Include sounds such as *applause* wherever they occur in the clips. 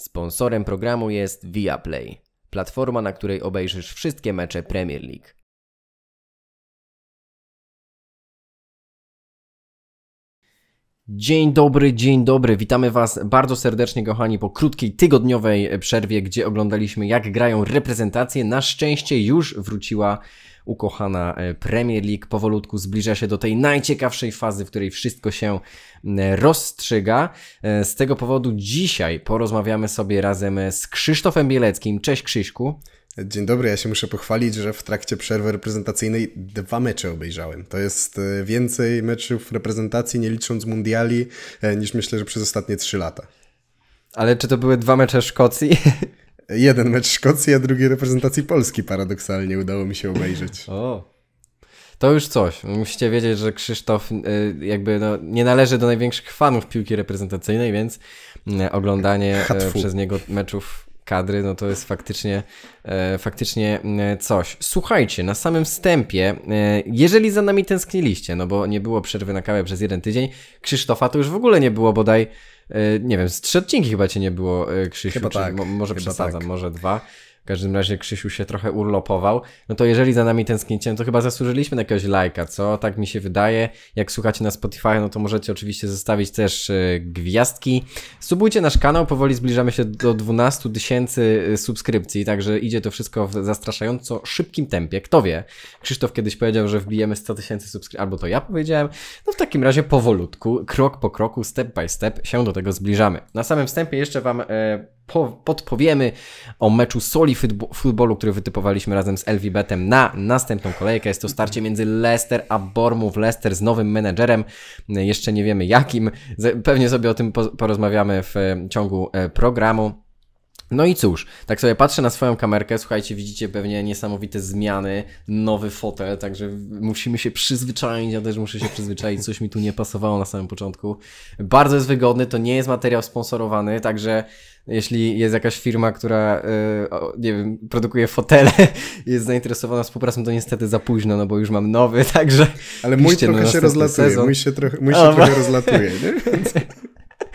Sponsorem programu jest Viaplay, platforma, na której obejrzysz wszystkie mecze Premier League. Dzień dobry, dzień dobry. Witamy Was bardzo serdecznie, kochani, po krótkiej tygodniowej przerwie, gdzie oglądaliśmy, jak grają reprezentacje. Na szczęście już wróciła ukochana e, Premier League powolutku zbliża się do tej najciekawszej fazy, w której wszystko się rozstrzyga. E, z tego powodu dzisiaj porozmawiamy sobie razem z Krzysztofem Bieleckim. Cześć Krzyśku. Dzień dobry, ja się muszę pochwalić, że w trakcie przerwy reprezentacyjnej dwa mecze obejrzałem. To jest e, więcej meczów reprezentacji, nie licząc mundiali, niż myślę, że przez ostatnie trzy lata. Ale czy to były dwa mecze Szkocji? *laughs* jeden mecz Szkocji, a drugi reprezentacji Polski paradoksalnie udało mi się obejrzeć. O. To już coś. Musicie wiedzieć, że Krzysztof y, jakby no, nie należy do największych fanów piłki reprezentacyjnej, więc mm, oglądanie e, Hatfu. przez niego meczów kadry, no to jest faktycznie, e, faktycznie e, coś. Słuchajcie, na samym wstępie, jeżeli za nami tęskniliście, no bo nie było przerwy na kawę przez jeden tydzień, Krzysztofa to już w ogóle nie było bodaj E, nie wiem, z trzy odcinki chyba cię nie było, e, Krzysiu, chyba tak, może chyba przesadzam, tak. może dwa. W każdym razie Krzysiu się trochę urlopował. No to jeżeli za nami tęsknicie, no to chyba zasłużyliśmy na jakiegoś lajka, co? Tak mi się wydaje. Jak słuchacie na Spotify, no to możecie oczywiście zostawić też y, gwiazdki. Subujcie nasz kanał, powoli zbliżamy się do 12 tysięcy y, subskrypcji, także idzie to wszystko w zastraszająco szybkim tempie. Kto wie? Krzysztof kiedyś powiedział, że wbijemy 100 tysięcy subskrypcji, albo to ja powiedziałem. No w takim razie powolutku, krok po kroku, step by step się do tego zbliżamy. Na samym wstępie jeszcze Wam... E, po, podpowiemy o meczu soli futbolu, który wytypowaliśmy razem z Elwibetem na następną kolejkę. Jest to starcie między Leicester a Bormów. Leicester z nowym menedżerem, jeszcze nie wiemy jakim. Pewnie sobie o tym porozmawiamy w e, ciągu e, programu. No i cóż, tak sobie patrzę na swoją kamerkę, słuchajcie, widzicie pewnie niesamowite zmiany, nowy fotel, także musimy się przyzwyczaić, ja też muszę się przyzwyczaić, coś mi tu nie pasowało na samym początku. Bardzo jest wygodny, to nie jest materiał sponsorowany, także jeśli jest jakaś firma, która, y, nie wiem, produkuje fotele *laughs* i jest zainteresowana współpracą, to niestety za późno, no bo już mam nowy, *laughs* także... Ale mój trochę się rozlatuje, sezon. mój się trochę, mój się trochę rozlatuje, nie? *laughs*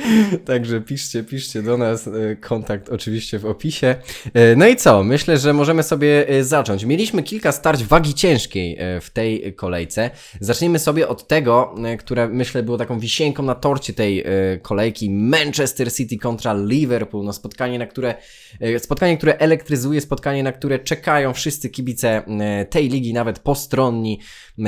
*laughs* Także piszcie, piszcie do nas. E, kontakt oczywiście w opisie. E, no i co? Myślę, że możemy sobie e, zacząć. Mieliśmy kilka starć wagi ciężkiej w tej kolejce. Zacznijmy sobie od tego, które myślę było taką wisienką na torcie tej kolejki. Manchester City kontra Liverpool. No spotkanie, na które, spotkanie, które elektryzuje, spotkanie, na które czekają wszyscy kibice tej ligi, nawet postronni,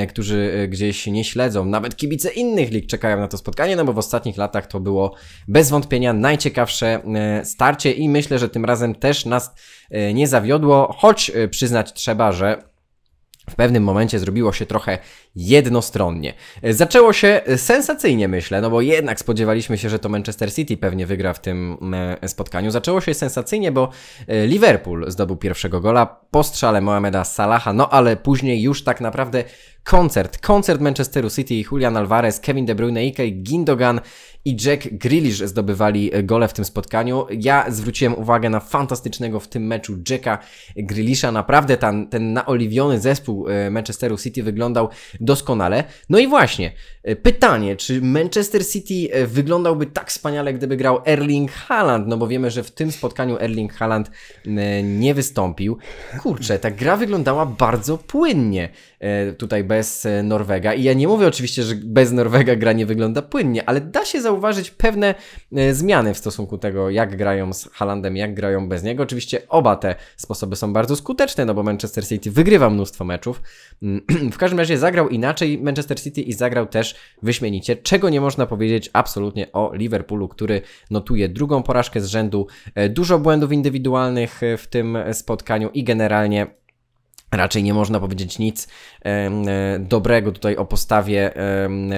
którzy gdzieś nie śledzą. Nawet kibice innych lig czekają na to spotkanie, no bo w ostatnich latach to było bez wątpienia najciekawsze e, starcie i myślę, że tym razem też nas e, nie zawiodło, choć e, przyznać trzeba, że w pewnym momencie zrobiło się trochę jednostronnie. Zaczęło się sensacyjnie, myślę, no bo jednak spodziewaliśmy się, że to Manchester City pewnie wygra w tym spotkaniu. Zaczęło się sensacyjnie, bo Liverpool zdobył pierwszego gola po strzale Mohameda Salaha, no ale później już tak naprawdę koncert. Koncert Manchesteru City i Julian Alvarez, Kevin De Bruyne, Ike Gindogan i Jack Grealish zdobywali gole w tym spotkaniu. Ja zwróciłem uwagę na fantastycznego w tym meczu Jacka Grealisha. Naprawdę ten, ten naoliwiony zespół e, Manchesteru City wyglądał doskonale. No i właśnie, E, pytanie, czy Manchester City e, wyglądałby tak wspaniale, gdyby grał Erling Haaland? No bo wiemy, że w tym spotkaniu Erling Haaland nie wystąpił. Kurczę, ta gra wyglądała bardzo płynnie e, tutaj bez Norwega. I ja nie mówię oczywiście, że bez Norwega gra nie wygląda płynnie, ale da się zauważyć pewne zmiany w stosunku tego, jak grają z Haalandem, jak grają bez niego. Oczywiście oba te sposoby są bardzo skuteczne, no bo Manchester City wygrywa mnóstwo meczów. Mm, *clears throat* w każdym razie zagrał inaczej Manchester City i zagrał też wyśmienicie, czego nie można powiedzieć absolutnie o Liverpoolu, który notuje drugą porażkę z rzędu, e, dużo błędów indywidualnych e, w tym e, spotkaniu i generalnie Raczej nie można powiedzieć nic e, dobrego tutaj o postawie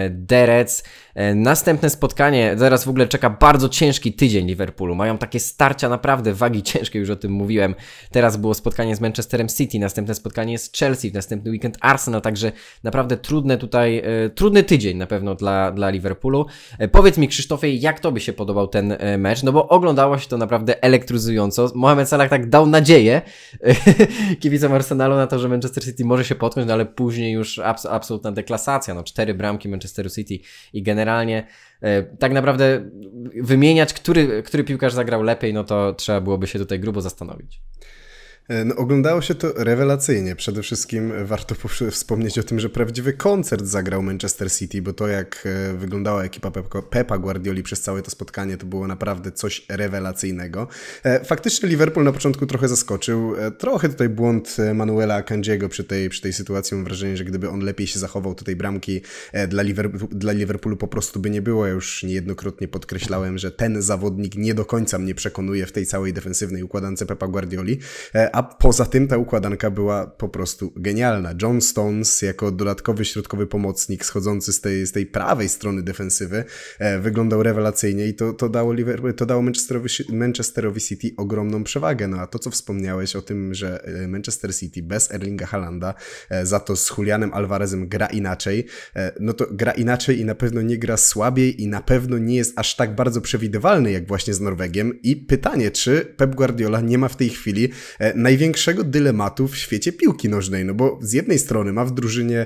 Derec. E, następne spotkanie, zaraz w ogóle czeka bardzo ciężki tydzień Liverpoolu. Mają takie starcia naprawdę wagi *laughs* ciężkie, już o tym mówiłem. Teraz było spotkanie z Manchesterem City, następne spotkanie z Chelsea, w następny weekend Arsenal, także naprawdę trudne tutaj, e, trudny tydzień na pewno dla, dla Liverpoolu. powiedz mi Krzysztofie, jak tobie się podobał ten mecz? No bo oglądało się to naprawdę elektryzująco. Mohamed Salah tak dał nadzieję *laughs* kibicom Arsenalu na to, że Manchester City może się potknąć, no ale później już abs absolutna deklasacja, no cztery bramki Manchesteru City i generalnie e, tak naprawdę wymieniać, który, który piłkarz zagrał lepiej, no to trzeba byłoby się tutaj grubo zastanowić. E, no, oglądało się to rewelacyjnie. Przede wszystkim warto *laughs* wspomnieć o tym, że prawdziwy koncert zagrał Manchester City, bo to jak e, wyglądała ekipa Pepa Guardioli przez całe to spotkanie, to było naprawdę coś rewelacyjnego. E, faktycznie Liverpool na początku trochę zaskoczył. Trochę tutaj błąd Manuela Akandziego przy tej, przy tej sytuacji. Mam wrażenie, że gdyby on lepiej się zachował, tutaj tej bramki dla, dla Liverpoolu po prostu by nie było. Ja już niejednokrotnie podkreślałem, że ten zawodnik nie do końca mnie przekonuje w tej całej defensywnej układance Pepa Guardioli, a poza tym ta układanka była po prostu genialna. John Stones jako dodatkowy środkowy pomocnik schodzący z tej, z tej prawej strony defensywy e, wyglądał rewelacyjnie i to, to dało, Liverpool, to dało Manchesterowi, Manchesterowi City ogromną przewagę. No a to, co wspomniałeś o tym, że e, Manchester City bez Erlinga Halanda e, za to z Julianem Alvarezem gra inaczej, e, no to gra inaczej i na pewno nie gra słabiej i na pewno nie jest aż tak bardzo przewidywalny jak właśnie z Norwegiem. I pytanie, czy Pep Guardiola nie ma w tej chwili e, największego dylematu w świecie piłki nożnej, no bo z jednej strony ma w drużynie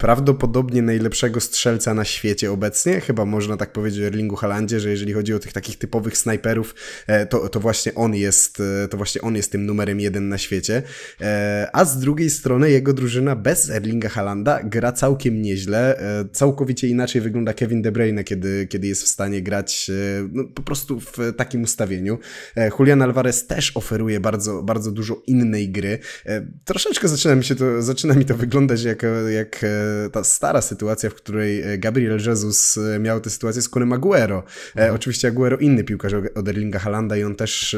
prawdopodobnie najlepszego strzelca na świecie obecnie. Chyba można tak powiedzieć o Erlingu Halandzie, że jeżeli chodzi o tych takich typowych snajperów, e, to, to, właśnie on jest, e, to właśnie on jest tym numerem jeden na świecie. E, a z drugiej strony jego drużyna bez Erlinga Halanda gra całkiem nieźle. Całkowicie inaczej wygląda Kevin De Bruyne, kiedy, kiedy jest w stanie grać no, po prostu w takim ustawieniu. Julian Alvarez też oferuje bardzo, bardzo dużo innej gry. Troszeczkę zaczyna mi się to, zaczyna mi to wyglądać jak, jak ta stara sytuacja, w której e, Gabriel Jesus e, miał tę sytuację z Kunem Aguero. E, mhm. Oczywiście Aguero inny piłkarz od Erlinga Halanda i on też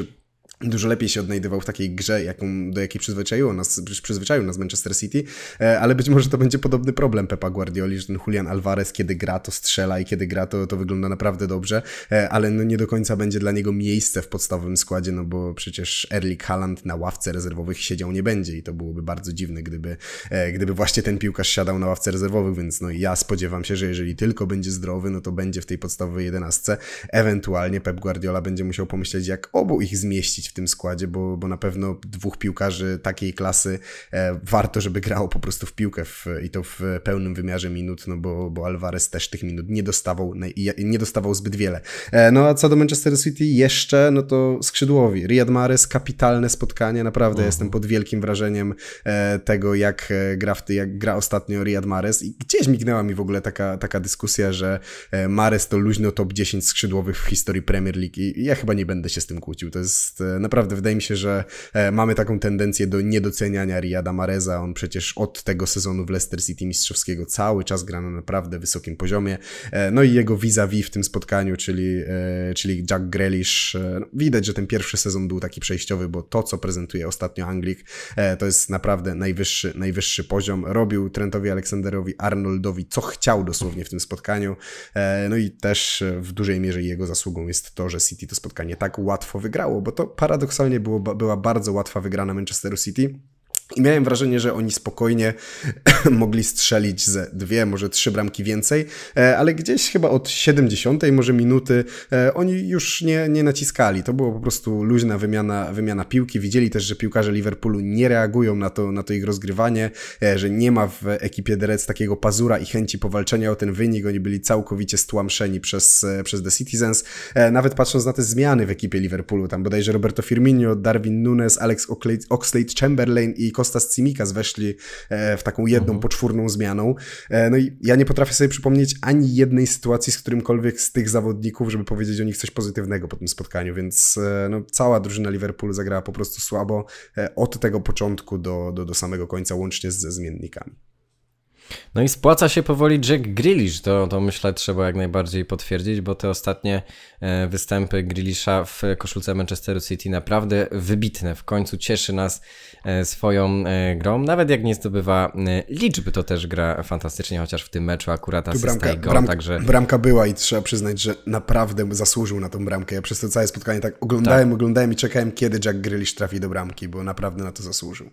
dużo lepiej się odnajdywał w takiej grze, jaką, do jakiej przyzwyczaiło nas, przyzwyczaił nas Manchester City, e, ale być może to będzie podobny problem Pepa Guardioli, że ten Julian Alvarez kiedy gra to strzela i kiedy gra to, to wygląda naprawdę dobrze, e, ale no nie do końca będzie dla niego miejsce w podstawowym składzie, no bo przecież Erling Haaland na ławce rezerwowych siedział nie będzie i to byłoby bardzo dziwne, gdyby, e, gdyby właśnie ten piłkarz siadał na ławce rezerwowych, więc no ja spodziewam się, że jeżeli tylko będzie zdrowy, no to będzie w tej podstawowej jedenastce, ewentualnie Pep Guardiola będzie musiał pomyśleć jak obu ich zmieścić w tym składzie, bo, bo na pewno dwóch piłkarzy takiej klasy e, warto, żeby grało po prostu w piłkę w, i to w pełnym wymiarze minut, no bo, bo Alvarez też tych minut nie dostawał, nie dostawał zbyt wiele. E, no a co do Manchester City jeszcze, no to skrzydłowi. Riyad Mahrez, kapitalne spotkanie, naprawdę mhm. jestem pod wielkim wrażeniem e, tego, jak gra, w jak gra ostatnio Riyad Mahrez i gdzieś mignęła mi w ogóle taka, taka dyskusja, że Mahrez to luźno top 10 skrzydłowych w historii Premier League i ja chyba nie będę się z tym kłócił. To jest Naprawdę wydaje mi się, że e, mamy taką tendencję do niedoceniania Riyada Mareza. On przecież od tego sezonu w Leicester City mistrzowskiego cały czas gra na naprawdę wysokim poziomie. E, no i jego vis-a-vis -vis w tym spotkaniu, czyli, e, czyli Jack Grealish. No widać, że ten pierwszy sezon był taki przejściowy, bo to, co prezentuje ostatnio Anglik, to jest naprawdę najwyższy, najwyższy poziom. Robił Trentowi Aleksanderowi Arnoldowi, co chciał dosłownie w tym spotkaniu. No i też w dużej mierze jego zasługą jest to, że City to spotkanie tak łatwo wygrało, bo to para paradoksalnie było, była bardzo łatwa wygrana Manchesteru City. I miałem wrażenie, że oni spokojnie *clears throat* mogli strzelić ze dwie, może trzy bramki więcej, e, ale gdzieś chyba od 70, może minuty, e, oni już nie, nie naciskali. To było po prostu luźna wymiana, wymiana piłki. Widzieli też, że piłkarze Liverpoolu nie reagują na to, na to ich rozgrywanie, e, że nie ma w ekipie The takiego pazura i chęci powalczenia o ten wynik. Oni byli całkowicie stłamszeni przez, przez The Citizens. Nawet patrząc na te zmiany w ekipie Liverpoolu, tam bodajże Roberto Firmino, Darwin Nunes, Alex Oxlade-Chamberlain i Kostas Cimikas weszli e, w taką jedną mhm. poczwórną zmianą. E, no i ja nie potrafię sobie przypomnieć ani jednej sytuacji z którymkolwiek z tych zawodników, żeby powiedzieć o nich coś pozytywnego po tym spotkaniu, więc e, no, cała drużyna Liverpoolu zagrała po prostu słabo od tego początku do, do, do samego końca, łącznie ze zmiennikami. No i spłaca się powoli Jack Grealish, to, to myślę trzeba jak najbardziej potwierdzić, bo te ostatnie e, występy Grealisha w koszulce Manchesteru City naprawdę wybitne. W końcu cieszy nas e, swoją e, grą, nawet jak nie zdobywa liczby, to też gra fantastycznie, chociaż w tym meczu akurat asysta bramka, i gol, bram, także... Bramka była i trzeba przyznać, że naprawdę zasłużył na tą bramkę. Ja przez to całe spotkanie tak oglądałem, tak. oglądałem i czekałem, kiedy Jack Grealish trafi do bramki, bo naprawdę na to zasłużył.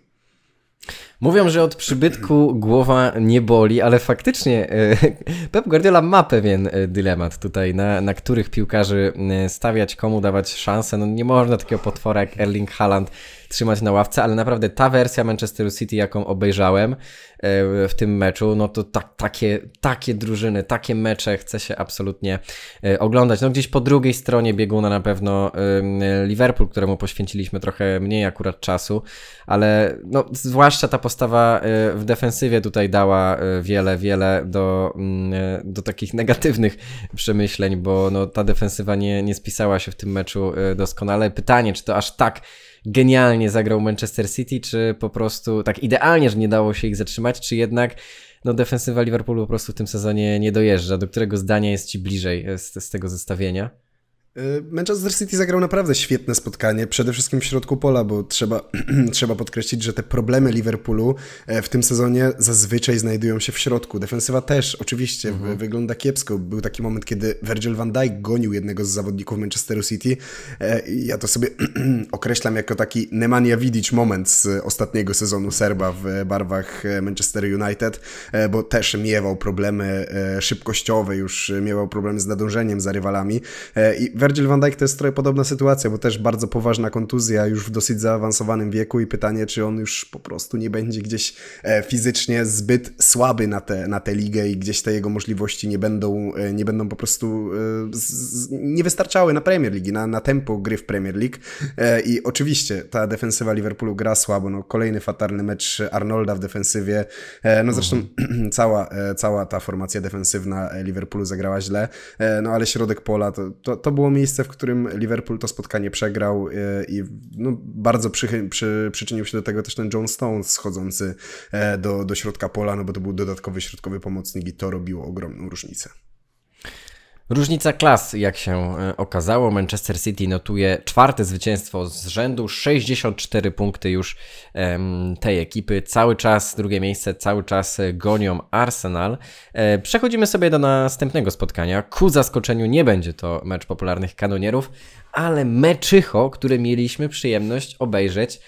Mówią, że od przybytku głowa nie boli, ale faktycznie e, *laughs* Pep Guardiola ma pewien e, dylemat tutaj, na, na których piłkarzy e, stawiać, komu dawać szansę. No nie można takiego potwora jak Erling Haaland trzymać na ławce, ale naprawdę ta wersja Manchester City, jaką obejrzałem e, w tym meczu, no to takie, takie drużyny, takie mecze chce się absolutnie e, oglądać. No gdzieś po drugiej stronie bieguna na pewno Liverpool, któremu poświęciliśmy trochę mniej akurat czasu, ale no zwłaszcza ta postawa e, w defensywie tutaj dała wiele, wiele do, mm, do takich *laughs* negatywnych przemyśleń, bo no, ta defensywa nie, nie spisała się w tym meczu doskonale. Pytanie, czy to aż tak genialnie zagrał Manchester City, czy po prostu tak idealnie, że nie dało się ich zatrzymać, czy jednak no defensywa Liverpoolu po prostu w tym sezonie nie dojeżdża. Do którego zdania jest ci bliżej e, z, z tego zestawienia? Y, Manchester City zagrał naprawdę świetne spotkanie, przede wszystkim w środku pola, bo trzeba, *clears throat* trzeba podkreślić, że te problemy Liverpoolu e, w tym sezonie zazwyczaj znajdują się w środku. Defensywa też oczywiście mhm. wygląda kiepsko. Był taki moment, kiedy Virgil van Dijk gonił jednego z zawodników Manchesteru City. E, ja to sobie *clears throat* określam jako taki Nemanja Vidic moment z ostatniego sezonu Serba w barwach e, Manchester United, bo też miewał problemy szybkościowe, już miewał problemy z nadążeniem za rywalami i Virgil van Dijk to jest trochę podobna sytuacja, bo też bardzo poważna kontuzja już w dosyć zaawansowanym wieku i pytanie, czy on już po prostu nie będzie gdzieś e, fizycznie zbyt słaby na tę na te ligę i gdzieś te jego możliwości nie będą, e, nie będą po prostu e, nie wystarczały na Premier League, na, na tempo gry w Premier League i oczywiście ta defensywa Liverpoolu gra słabo, no kolejny fatalny mecz Arnolda w defensywie, no zresztą mhm. *clears throat* cała, cała ta formacja defensywna Liverpoolu zagrała źle, no ale środek pola to, to, to było miejsce, w którym Liverpool to spotkanie przegrał e, i no, bardzo przy, przy, przyczynił się do tego też ten John Stones schodzący e, do, do środka pola, no bo to był dodatkowy środkowy pomocnik i to robiło ogromną różnicę. Różnica klas, jak się e, okazało, Manchester City notuje czwarte zwycięstwo z rzędu, 64 punkty już tej ekipy, cały czas drugie miejsce, cały czas e, gonią Arsenal. E, przechodzimy sobie do następnego spotkania. Ku zaskoczeniu nie będzie to mecz popularnych kanonierów, ale meczycho, który mieliśmy przyjemność obejrzeć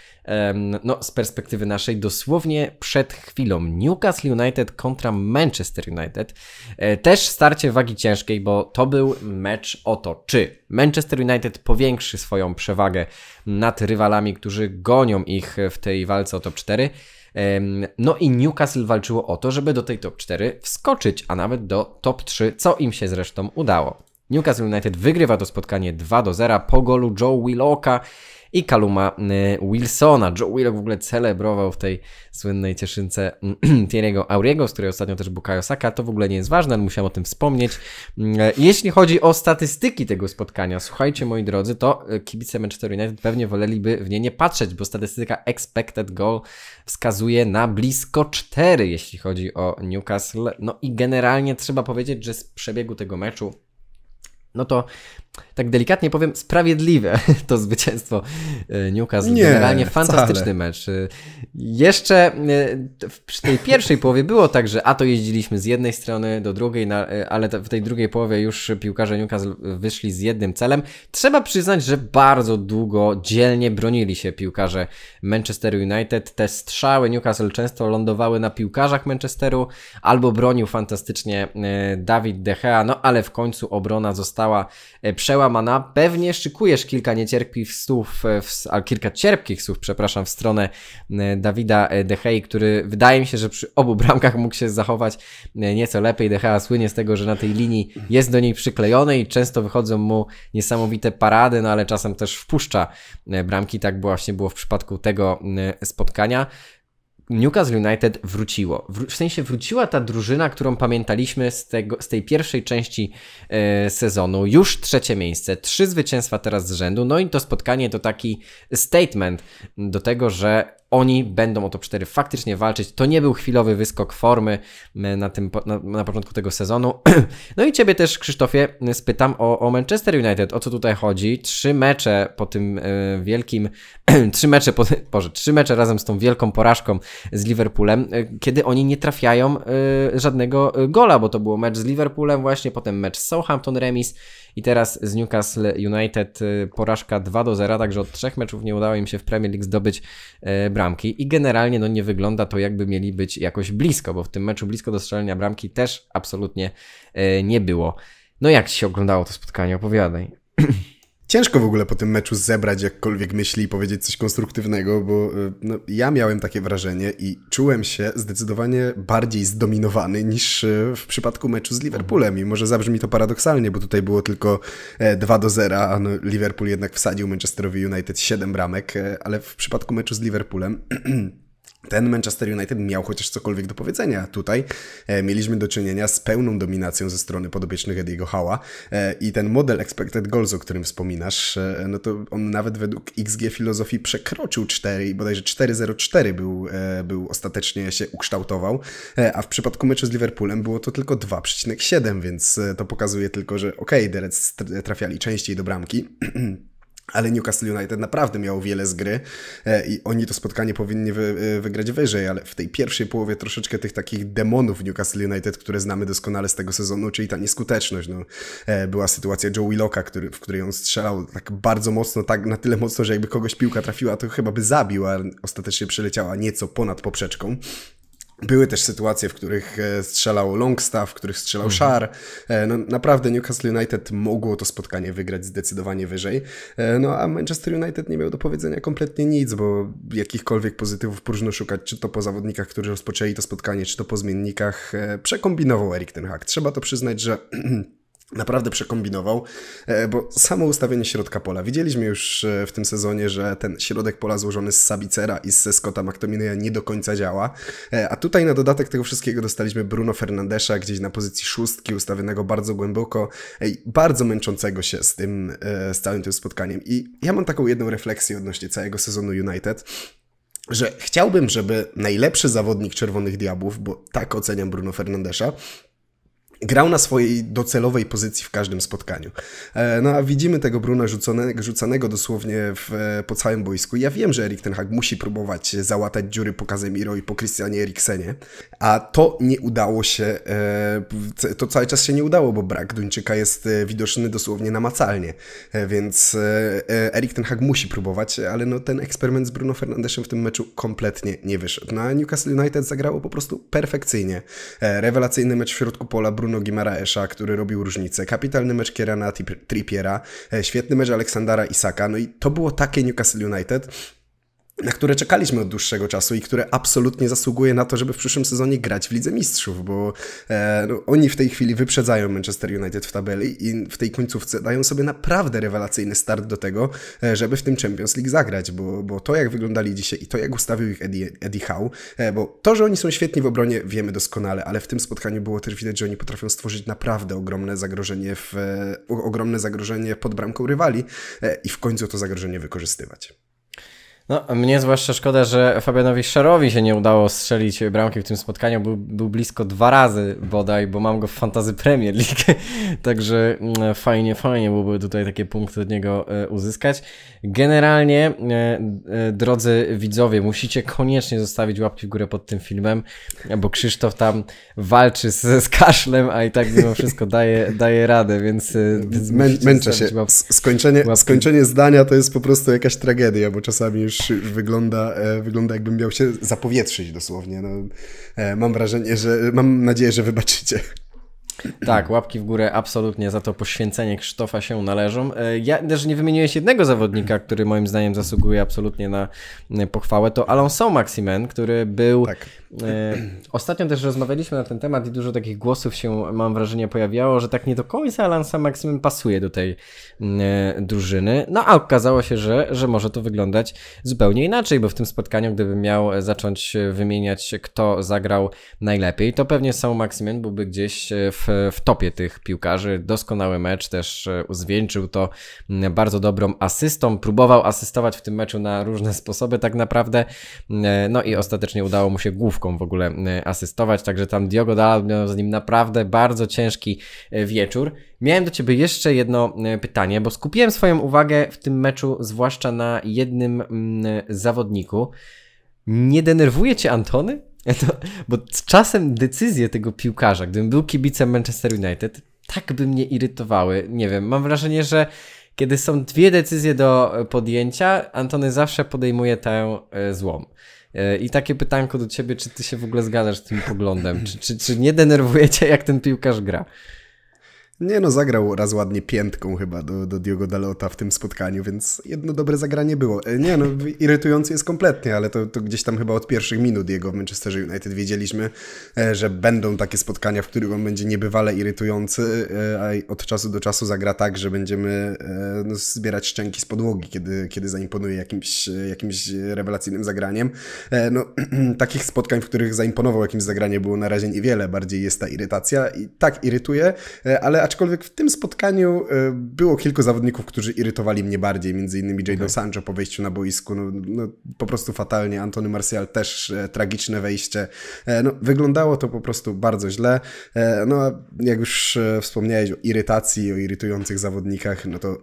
no, z perspektywy naszej dosłownie przed chwilą. Newcastle United kontra Manchester United. E, też starcie wagi ciężkiej, bo to był mecz o to, czy Manchester United powiększy swoją przewagę nad rywalami, którzy gonią ich w tej walce o top 4. No i Newcastle walczyło o to, żeby do tej top 4 wskoczyć, a nawet do top 3, co im się zresztą udało. Newcastle United wygrywa to spotkanie 2 do 0 po golu Joe Willocka i Kaluma y, Wilsona. Joe Willock w ogóle celebrował w tej słynnej cieszynce *clears throat* Thierry'ego Auriego, z której ostatnio też był Saka, To w ogóle nie jest ważne, ale musiałem o tym wspomnieć. Mm, e, jeśli chodzi o statystyki tego spotkania, słuchajcie moi drodzy, to e, kibice Manchester United pewnie woleliby w nie nie patrzeć, bo statystyka expected goal wskazuje na blisko 4, jeśli chodzi o Newcastle. No i generalnie trzeba powiedzieć, że z przebiegu tego meczu no to tak delikatnie powiem, sprawiedliwe *laughs* to zwycięstwo e, Newcastle. Nie, Generalnie fantastyczny wcale. mecz. E, jeszcze e, przy tej pierwszej połowie było tak, że a to jeździliśmy z jednej strony do drugiej, ale w tej drugiej połowie już piłkarze Newcastle wyszli z jednym celem. Trzeba przyznać, że bardzo długo dzielnie bronili się piłkarze Manchester United. Te strzały Newcastle często lądowały na piłkarzach Manchesteru albo bronił fantastycznie Dawid De Gea, no ale w końcu obrona została przy przełamana. Pewnie szykujesz kilka niecierpliwych słów, e, w, a kilka cierpkich słów, przepraszam, w stronę e, Dawida e, Dehei, który wydaje mi się, że przy obu *laughs* bramkach mógł się zachować nieco lepiej. Dehea słynie z tego, że na tej linii jest do niej przyklejony i często wychodzą mu niesamowite parady, no ale czasem też wpuszcza bramki. Tak właśnie było w przypadku tego spotkania. Newcastle United wróciło. W sensie wróciła ta drużyna, którą pamiętaliśmy z, tego, z tej pierwszej części e, sezonu. Już trzecie miejsce, trzy zwycięstwa teraz z rzędu. No i to spotkanie to taki statement do tego, że oni będą o to 4 faktycznie walczyć. To nie był chwilowy wyskok formy e, na, tym, na, na początku tego sezonu. *clears throat* No i Ciebie też, Krzysztofie, spytam o, o Manchester United. O co tutaj chodzi? Trzy mecze po tym e, wielkim, *clears throat* trzy mecze, po, *laughs* Boże, trzy mecze razem z tą wielką porażką z Liverpoolem, e, kiedy oni nie trafiają żadnego gola, bo to było mecz z Liverpoolem właśnie, potem mecz z Southampton remis i teraz z Newcastle United porażka 2 do 0, także od trzech meczów nie udało im się w Premier League zdobyć bramki bramki i generalnie no, nie wygląda to, jakby mieli być jakoś blisko, bo w tym meczu blisko do strzelenia bramki też absolutnie e, nie było. No jak ci się oglądało to spotkanie? Opowiadaj. *clears throat* Ciężko w ogóle po tym meczu zebrać jakkolwiek myśli i powiedzieć coś konstruktywnego, bo e, no, ja miałem takie wrażenie i czułem się zdecydowanie bardziej zdominowany niż e, w przypadku meczu z Liverpoolem. I może zabrzmi to paradoksalnie, bo tutaj było tylko 2 e, do 0, a no, Liverpool jednak wsadził Manchesterowi United 7 bramek, ale w przypadku meczu z Liverpoolem *clears throat* ten Manchester United miał chociaż cokolwiek do powiedzenia. Tutaj e, mieliśmy do czynienia z pełną dominacją ze strony podobiecznych Ediego Hała e, i ten model expected goals, o którym wspominasz, e, no to on nawet według XG filozofii przekroczył 4 i bodajże 4.04 był, e, był ostatecznie się ukształtował, e, a w przypadku meczu z Liverpoolem było to tylko 2,7, więc e, to pokazuje tylko, że okej, okay, Derec trafiali częściej do bramki. *clears throat* Ale Newcastle United naprawdę miało wiele z gry e, i oni to spotkanie powinni wy, e, wygrać wyżej, ale w tej pierwszej połowie troszeczkę tych takich demonów Newcastle United, które znamy doskonale z tego sezonu, czyli ta nieskuteczność. No, e, była sytuacja Joe Willocka, który, w której on strzelał tak bardzo mocno, tak na tyle mocno, że jakby kogoś piłka trafiła, to chyba by zabił, a ostatecznie przeleciała nieco ponad poprzeczką. Były też sytuacje, w których e, strzelał Longstaff, w których strzelał mhm. Shar. E, no, naprawdę Newcastle United mogło to spotkanie wygrać zdecydowanie wyżej. E, no a Manchester United nie miał do powiedzenia kompletnie nic, bo jakichkolwiek pozytywów próżno szukać, czy to po zawodnikach, którzy rozpoczęli to spotkanie, czy to po zmiennikach. Przekombinował Erik ten Hag. Trzeba to przyznać, że *clears throat* naprawdę przekombinował, e, bo samo ustawienie środka pola. Widzieliśmy już e, w tym sezonie, że ten środek pola złożony z Sabicera i ze Scotta McTominaya nie do końca działa, e, a tutaj na dodatek tego wszystkiego dostaliśmy Bruno Fernandesza gdzieś na pozycji szóstki, ustawionego bardzo głęboko, i bardzo męczącego się z tym, z całym tym spotkaniem. I ja mam taką jedną refleksję odnośnie całego sezonu United, że chciałbym, żeby najlepszy zawodnik Czerwonych Diabłów, bo tak oceniam Bruno Fernandesza, grał na swojej docelowej pozycji w każdym spotkaniu. E, no a widzimy tego Bruna rzuconego, rzucanego dosłownie w, e, po całym boisku. Ja wiem, że Erik Ten Hag musi próbować załatać dziury po Kazemiro i po Christianie Eriksenie, a to nie udało się, e, to cały czas się nie udało, bo brak Duńczyka jest widoczny dosłownie namacalnie, więc Erik Ten Hag musi próbować, ale no ten eksperyment z Bruno Fernandeszem w tym meczu kompletnie nie wyszedł. Na no Newcastle United zagrało po prostu perfekcyjnie. Rewelacyjny mecz w środku pola Bruno zarówno Gimaraesza, który robił różnicę, kapitalny mecz Kierana Trippiera, e, świetny mecz Aleksandra Isaka, no i to było takie Newcastle United, na które czekaliśmy od dłuższego czasu i które absolutnie zasługuje na to, żeby w przyszłym sezonie grać w Lidze Mistrzów, bo e, no, oni w tej chwili wyprzedzają Manchester United w tabeli i w tej końcówce dają sobie naprawdę rewelacyjny start do tego, e, żeby w tym Champions League zagrać, bo, bo to jak wyglądali dzisiaj i to jak ustawił ich Eddie, Eddie Howe, e, bo to, że oni są świetni w obronie wiemy doskonale, ale w tym spotkaniu było też widać, że oni potrafią stworzyć naprawdę ogromne zagrożenie, w, e, ogromne zagrożenie pod bramką rywali e, i w końcu to zagrożenie wykorzystywać. No, mnie zwłaszcza szkoda, że Fabianowi Szarowi się nie udało strzelić bramki w tym spotkaniu. Był, był blisko dwa razy bodaj, bo mam go w Fantazy Premier League. *laughs* Także mm, fajnie, fajnie byłoby tutaj takie punkty od niego e, uzyskać. Generalnie, e, e, drodzy widzowie, musicie koniecznie zostawić łapki w górę pod tym filmem, bo Krzysztof tam walczy z, z kaszlem, a i tak mimo wszystko daje, daje radę, więc... więc Mę, męczę się. Łap... Skończenie, skończenie zdania to jest po prostu jakaś tragedia, bo czasami już już, wygląda, e, wygląda jakbym miał się zapowietrzyć dosłownie. No, e, mam wrażenie, że mam nadzieję, że wybaczycie. Tak, łapki w górę absolutnie za to poświęcenie Krzysztofa się należą. E, ja też nie wymieniłeś jednego zawodnika, który moim zdaniem zasługuje absolutnie na e, pochwałę, to Alonso Maximen, który był... Tak. E, ostatnio też rozmawialiśmy na ten temat i dużo takich głosów się, mam wrażenie, pojawiało, że tak nie do końca Alonso Maximen pasuje do tej drużyny. No a okazało się, że, że może to wyglądać zupełnie inaczej, bo w tym spotkaniu, gdybym miał zacząć wymieniać, kto zagrał najlepiej, to pewnie Sam Maximen byłby gdzieś w w, topie tych piłkarzy. Doskonały mecz, też e, uzwieńczył to bardzo dobrą asystą. Próbował asystować w tym meczu na różne *laughs* sposoby tak naprawdę. E, no i ostatecznie udało mu się główką w ogóle asystować, także tam Diogo dał miał z nim naprawdę bardzo ciężki e, wieczór. Miałem do Ciebie jeszcze jedno pytanie, bo skupiłem swoją uwagę w tym meczu zwłaszcza na jednym zawodniku. Nie denerwuje Cię Antony? To, bo czasem decyzje tego piłkarza, gdybym był kibicem Manchester United, tak by mnie irytowały. Nie wiem, mam wrażenie, że kiedy są dwie decyzje do e, podjęcia, Antony zawsze podejmuje tę e, złą. E, I takie pytanko do ciebie, czy ty się w ogóle zgadzasz z tym poglądem? Czy, czy, czy nie denerwujecie, jak ten piłkarz gra? Nie no, zagrał raz ładnie piętką chyba do, do Diogo Dalota w tym spotkaniu, więc jedno dobre zagranie było. E, nie no, irytujący jest kompletnie, ale to, to gdzieś tam chyba od pierwszych minut jego w Manchesterze United wiedzieliśmy, e, że będą takie spotkania, w których on będzie niebywale irytujący, e, a od czasu do czasu zagra tak, że będziemy no, zbierać szczęki z podłogi, kiedy, kiedy zaimponuje jakimś, jakimś rewelacyjnym zagraniem. No, *clears throat* takich spotkań, w których zaimponował jakimś zagraniem było na razie niewiele, bardziej jest ta irytacja i tak irytuje, ale aczkolwiek w tym spotkaniu e, było kilku zawodników, którzy irytowali mnie bardziej, między innymi Jadon okay. Sancho po wejściu na boisku, no, no, po prostu fatalnie, Antony Martial też e, tragiczne wejście, e, no, wyglądało to po prostu bardzo źle, no jak już wspomniałeś o irytacji, o irytujących zawodnikach, no to *clears throat*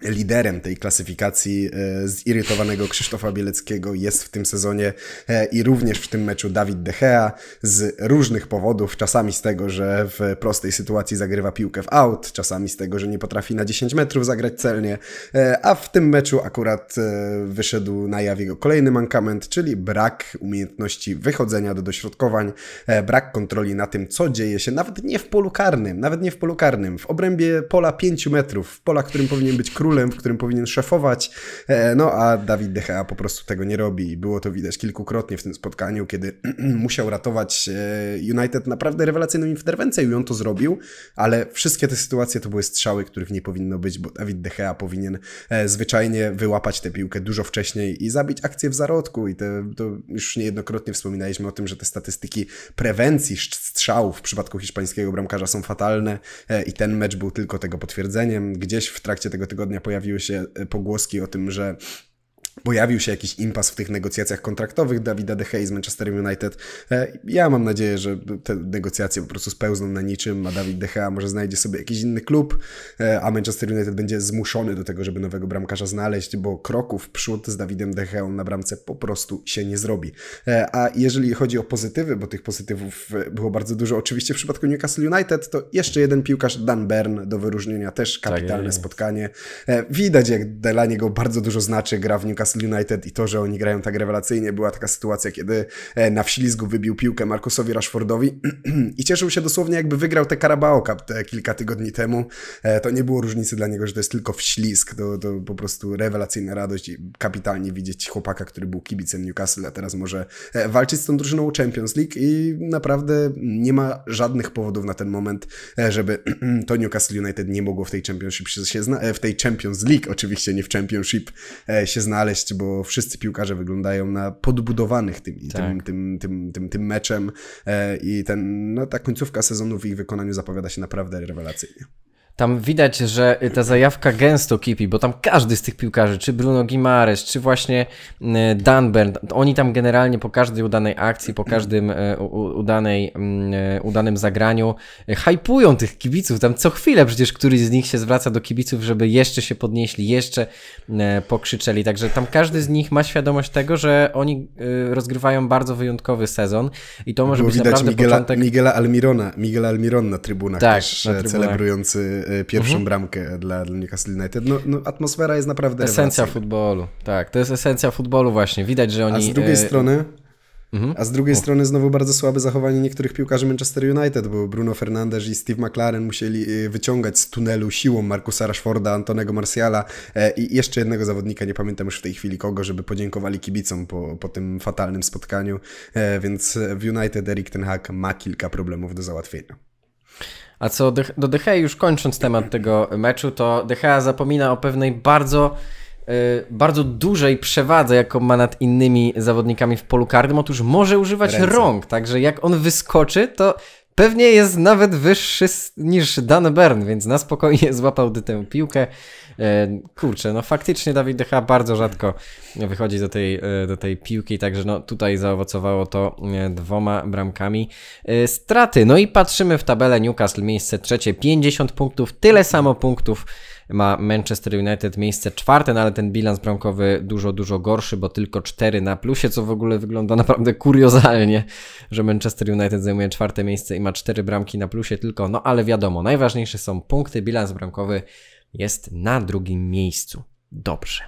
Liderem tej klasyfikacji e, zirytowanego Krzysztofa Bieleckiego jest w tym sezonie e, i również w tym meczu Dawid De Gea z różnych powodów, czasami z tego, że w prostej sytuacji zagrywa piłkę w aut, czasami z tego, że nie potrafi na 10 metrów zagrać celnie, e, a w tym meczu akurat wyszedł na jaw jego kolejny mankament, czyli brak umiejętności wychodzenia do dośrodkowań, brak kontroli na tym, co dzieje się, nawet nie w polu karnym, nawet nie w polu karnym, w obrębie pola 5 metrów, w pola, którym powinien być krótki królem, w którym powinien szefować. E, no a Dawid Gea po prostu tego nie robi i było to widać kilkukrotnie w tym spotkaniu, kiedy *clears throat* musiał ratować e, United naprawdę rewelacyjną interwencją i on to zrobił, ale wszystkie te sytuacje to były strzały, których nie powinno być, bo Dawid Gea powinien e, zwyczajnie wyłapać tę piłkę dużo wcześniej i zabić akcję w zarodku i te, to już niejednokrotnie wspominaliśmy o tym, że te statystyki prewencji strzałów w przypadku hiszpańskiego bramkarza są fatalne i ten mecz był tylko tego potwierdzeniem. Gdzieś w trakcie tego tygodnia tygodnia pojawiły się e, pogłoski o tym, że Pojawił się jakiś impas w tych negocjacjach kontraktowych Dawida De Gea z Manchester United. E, ja mam nadzieję, że te negocjacje po prostu spełzną na niczym, a Dawid De Gea może znajdzie sobie jakiś inny klub, e, a Manchester United będzie zmuszony do tego, żeby nowego bramkarza znaleźć, bo kroków w przód z Dawidem De Gea na bramce po prostu się nie zrobi. E, a jeżeli chodzi o pozytywy, bo tych pozytywów było bardzo dużo, oczywiście w przypadku Newcastle United, to jeszcze jeden piłkarz, Dan Bern, do wyróżnienia, też tak kapitalne tak, spotkanie. Widać, jak dla niego bardzo dużo znaczy gra w Newcastle Newcastle United i to, że oni grają tak rewelacyjnie. Była taka sytuacja, kiedy e, na wślizgu wybił piłkę Markusowi Rashfordowi *clears throat* i cieszył się dosłownie, jakby wygrał tę Carabao Cup te kilka tygodni temu. E, to nie było różnicy dla niego, że to jest tylko wślizg. To, to po prostu rewelacyjna radość i kapitalnie widzieć chłopaka, który był kibicem Newcastle, a teraz może e, walczyć z tą drużyną Champions League i naprawdę nie ma żadnych powodów na ten moment, żeby *clears throat* to Newcastle United nie mogło w tej Championship się, w tej Champions League oczywiście, nie w Championship się znaleźć znaleźć, bo wszyscy piłkarze wyglądają na podbudowanych tym, tak. tym, tym, tym, tym, tym, meczem e, i ten, no, ta końcówka sezonu w ich wykonaniu zapowiada się naprawdę rewelacyjnie tam widać, że y, ta zajawka gęsto kipi, bo tam każdy z tych piłkarzy, czy Bruno Gimares, czy właśnie y, Dunburn, oni tam generalnie po każdej udanej akcji, po każdym e, udanej, mm, e, udanym zagraniu e, hypują tych kibiców. Tam co chwilę przecież któryś z nich się zwraca do kibiców, żeby jeszcze się podnieśli, jeszcze pokrzyczeli. Także tam każdy z nich ma świadomość tego, że oni rozgrywają bardzo wyjątkowy sezon i to może Było być widać naprawdę Miguela, początek... Miguela Almirona, Miguel Almiron na trybunach tak, też na trybunach. celebrujący Y, pierwszą mhm. bramkę dla, dla Newcastle United. No, no, atmosfera jest naprawdę Esencja futbolu, tak. To jest esencja futbolu właśnie. Widać, że oni... A z drugiej y, strony... Mhm. A z drugiej strony znowu bardzo słabe zachowanie niektórych piłkarzy Manchester United, bo Bruno Fernandes i Steve McLaren musieli y, wyciągać z tunelu siłą Markusa Rashforda, Antonego Marciala e, i jeszcze jednego zawodnika, nie pamiętam już w tej chwili kogo, żeby podziękowali kibicom po, po tym fatalnym spotkaniu, e, więc w United Erik Ten Hag ma kilka problemów do załatwienia. A co do Dechea, już kończąc temat tego meczu, to Dechea zapomina o pewnej bardzo, y, bardzo dużej przewadze, jaką ma nad innymi zawodnikami w polu karnym. Otóż może używać Ręce. rąk, także jak on wyskoczy, to pewnie jest nawet wyższy niż Dan Bern, więc na spokojnie *laughs* złapał tę piłkę. E, kurczę, no faktycznie Dawid Decha bardzo rzadko wychodzi do tej, e, do tej piłki, także no tutaj zaowocowało to e, dwoma bramkami straty. No i patrzymy w tabelę Newcastle miejsce trzecie, 50 punktów, tyle samo punktów ma Manchester United miejsce czwarte, no ale ten bilans bramkowy dużo, dużo gorszy, bo tylko cztery na plusie, co w ogóle wygląda naprawdę kuriozalnie, że Manchester United zajmuje czwarte miejsce i ma cztery bramki na plusie tylko, no ale wiadomo, najważniejsze są punkty, bilans bramkowy jest na drugim miejscu. Dobrze.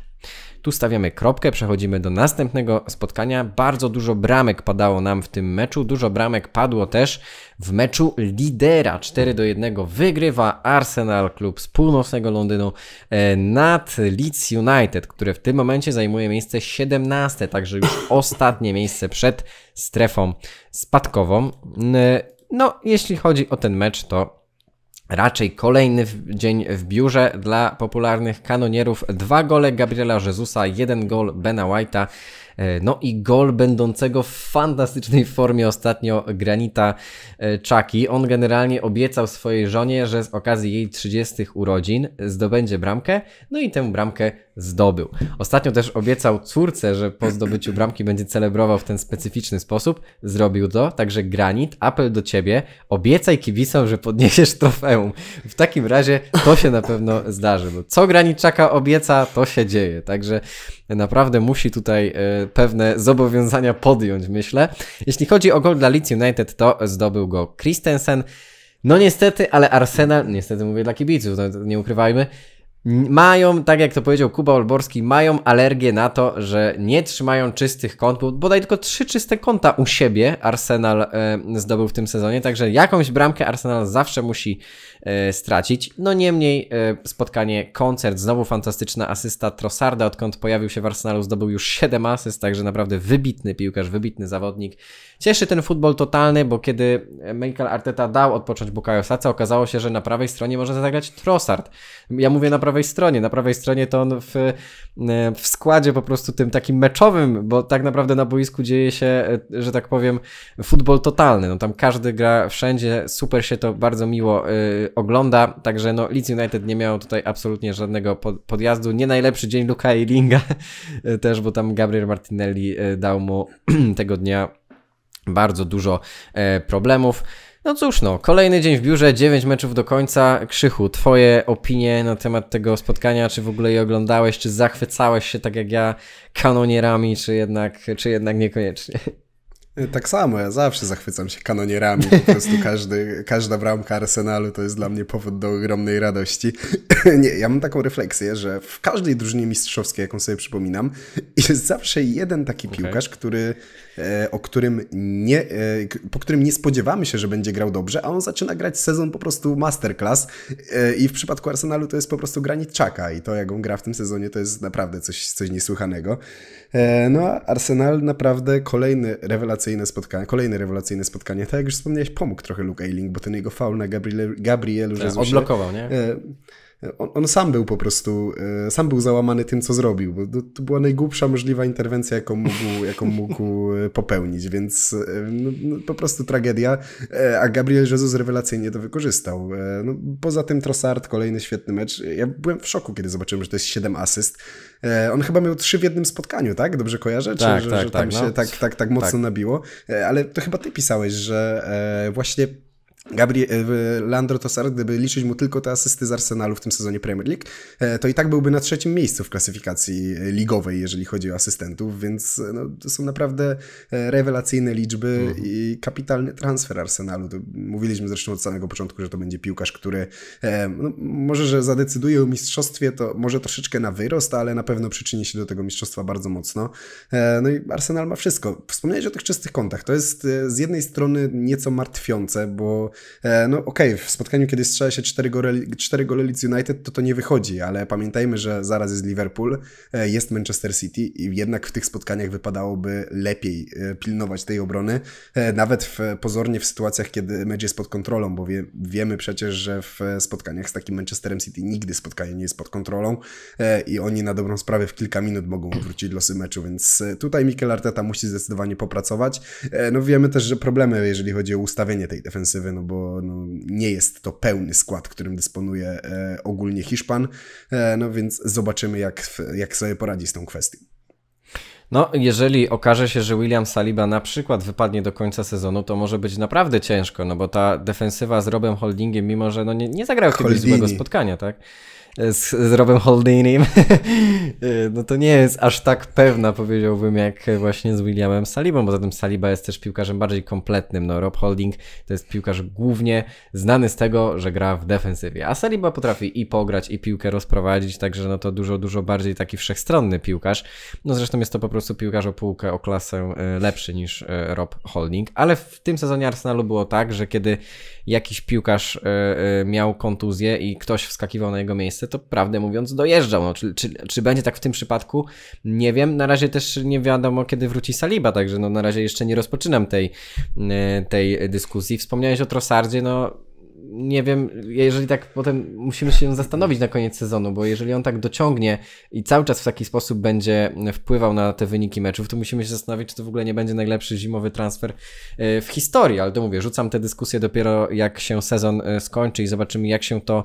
Tu stawiamy kropkę, przechodzimy do następnego spotkania. Bardzo dużo bramek padało nam w tym meczu. Dużo bramek padło też w meczu lidera. 4 do 1 wygrywa Arsenal, klub z północnego Londynu, e, nad Leeds United, które w tym momencie zajmuje miejsce 17, także już *coughs* ostatnie miejsce przed strefą spadkową. No, jeśli chodzi o ten mecz, to Raczej kolejny dzień w biurze dla popularnych kanonierów. Dwa gole Gabriela Jezusa, jeden gol Bena White'a. E, no i gol będącego w fantastycznej formie ostatnio Granita e, Czaki. On generalnie obiecał swojej żonie, że z okazji jej 30 urodzin zdobędzie bramkę, no i tę bramkę zdobył. Ostatnio też obiecał córce, że po zdobyciu bramki będzie celebrował w ten specyficzny sposób. Zrobił to, także Granit, apel do ciebie, obiecaj kibicom, że podniesiesz trofeum. W takim razie to się na pewno zdarzy, bo co Granit Czaka obieca, to się dzieje, także naprawdę musi tutaj e, pewne zobowiązania podjąć, myślę. Jeśli chodzi o gol dla Leeds United, to zdobył go Christensen. No niestety, ale Arsenal, niestety mówię dla kibiców, no nie ukrywajmy, mają, tak jak to powiedział Kuba Olborski, mają alergię na to, że nie trzymają czystych kont, bo bodaj tylko trzy czyste konta u siebie Arsenal e, zdobył w tym sezonie, także jakąś bramkę Arsenal zawsze musi e, stracić. No niemniej e, spotkanie, koncert, znowu fantastyczna asysta Trossarda, odkąd pojawił się w Arsenalu zdobył już 7 asyst, także naprawdę wybitny piłkarz, wybitny zawodnik. Cieszy ten futbol totalny, bo kiedy Michael Arteta dał odpocząć Bukayo Saca, okazało się, że na prawej stronie może zagrać Trossard. Ja mówię na prawej stronie, na prawej stronie to on w, w składzie po prostu tym takim meczowym, bo tak naprawdę na boisku dzieje się, że tak powiem, futbol totalny. No tam każdy gra wszędzie, super się to bardzo miło y, ogląda, także no Leeds United nie miało tutaj absolutnie żadnego pod, podjazdu. Nie najlepszy dzień Luka Eilinga *laughs* też, bo tam Gabriel Martinelli y, dał mu *clears throat* tego dnia bardzo dużo e, problemów. No cóż, no, kolejny dzień w biurze, 9 meczów do końca. Krzychu, twoje opinie na temat tego spotkania, czy w ogóle je oglądałeś, czy zachwycałeś się tak jak ja kanonierami, czy jednak, czy jednak niekoniecznie? Tak samo, ja zawsze zachwycam się kanonierami. Po prostu *laughs* każdy, każda bramka Arsenalu to jest dla mnie powód do ogromnej radości. *laughs* Nie, ja mam taką refleksję, że w każdej drużynie mistrzowskiej, jaką sobie przypominam, jest zawsze jeden taki okay. piłkarz, który, e, o którym nie, e, po którym nie spodziewamy się, że będzie grał dobrze, a on zaczyna grać sezon po prostu masterclass e, i w przypadku Arsenalu to jest po prostu granit czaka i to, jak on gra w tym sezonie, to jest naprawdę coś, coś niesłychanego. E, no a Arsenal naprawdę kolejne rewelacyjne spotkanie, kolejne rewelacyjne spotkanie. Tak jak już wspomniałeś, pomógł trochę Luke Ayling, bo ten jego faul na Gabriel, Gabrielu tak, Jezusie. Odblokował, nie? E, on, on, sam był po prostu, e, sam był załamany tym, co zrobił, bo to, to była najgłupsza możliwa interwencja, jaką mógł, jaką mógł e, popełnić, więc e, no, no, po prostu tragedia, a Gabriel Jesus rewelacyjnie to wykorzystał. No, poza tym Trossard, kolejny świetny mecz. Ja byłem w szoku, kiedy zobaczyłem, że to jest 7 asyst. On chyba miał 3 w jednym spotkaniu, tak? Dobrze kojarzę? Czy, tak, że, tak, że tak, tam no. się tak, tak, tak mocno tak. nabiło? Ale to chyba ty pisałeś, że właśnie Gabriel, Landro Tosar, gdyby liczyć mu tylko te asysty z Arsenalu w tym sezonie Premier League, e, to i tak byłby na trzecim miejscu w klasyfikacji e, ligowej, jeżeli chodzi o asystentów, więc e, no, to są naprawdę rewelacyjne liczby mhm. i kapitalny transfer Arsenalu. To mówiliśmy zresztą od samego początku, że to będzie piłkarz, który no, może, że zadecyduje o mistrzostwie, to może troszeczkę na wyrost, ale na pewno przyczyni się do tego mistrzostwa bardzo mocno. No i Arsenal ma wszystko. Wspomniałeś o tych czystych kontach. To jest z jednej strony nieco martwiące, bo E, no okej, okay, w spotkaniu, kiedy strzela się 4 gole, cztery gole Leeds United, to to nie wychodzi, ale pamiętajmy, że zaraz jest Liverpool, e, jest Manchester City i jednak w tych spotkaniach wypadałoby lepiej e, pilnować tej obrony, nawet w, pozornie w sytuacjach, kiedy mecz jest pod kontrolą, bo wie, wiemy przecież, że w spotkaniach z takim Manchesterem City nigdy spotkanie nie jest pod kontrolą i oni na dobrą sprawę w kilka minut mogą odwrócić losy meczu, więc tutaj Mikel Arteta musi zdecydowanie popracować. No wiemy też, że problemy, jeżeli chodzi o ustawienie tej defensywy, no bo no, nie jest to pełny skład, którym dysponuje e, ogólnie Hiszpan, e, no więc zobaczymy, jak, jak sobie poradzi z tą kwestią. No, jeżeli okaże się, że William Saliba na przykład wypadnie do końca sezonu, to może być naprawdę ciężko, no bo ta defensywa z Robem Holdingiem, mimo że no nie, nie zagrał kiedyś złego spotkania, tak? z, z Robem Holdingiem, *laughs* y, no to nie jest aż tak pewna, powiedziałbym, jak właśnie z Williamem Salibą, bo zatem Saliba jest też piłkarzem bardziej kompletnym. No, Rob Holding to jest piłkarz głównie znany z tego, że gra w defensywie, a Saliba potrafi i pograć, i piłkę rozprowadzić, także no to dużo, dużo bardziej taki wszechstronny piłkarz. No zresztą jest to po prostu piłkarz o półkę, o klasę y, lepszy niż y, Rob Holding, ale w tym sezonie Arsenalu było tak, że kiedy jakiś piłkarz miał kontuzję i ktoś wskakiwał na jego miejsce, Polsce, to prawdę mówiąc dojeżdżał. No, czy, czy, czy, będzie tak w tym przypadku? Nie wiem. Na razie też nie wiadomo, kiedy wróci Saliba, także no, na razie jeszcze nie rozpoczynam tej, e, tej dyskusji. Wspomniałeś o Trossardzie, no nie wiem, jeżeli tak potem musimy się zastanowić na koniec sezonu, bo jeżeli on tak dociągnie i cały czas w taki sposób będzie wpływał na te wyniki meczów, to musimy się zastanowić, czy to w ogóle nie będzie najlepszy zimowy transfer e, w historii. Ale to mówię, rzucam tę dyskusję dopiero jak się sezon e, skończy i zobaczymy, jak się to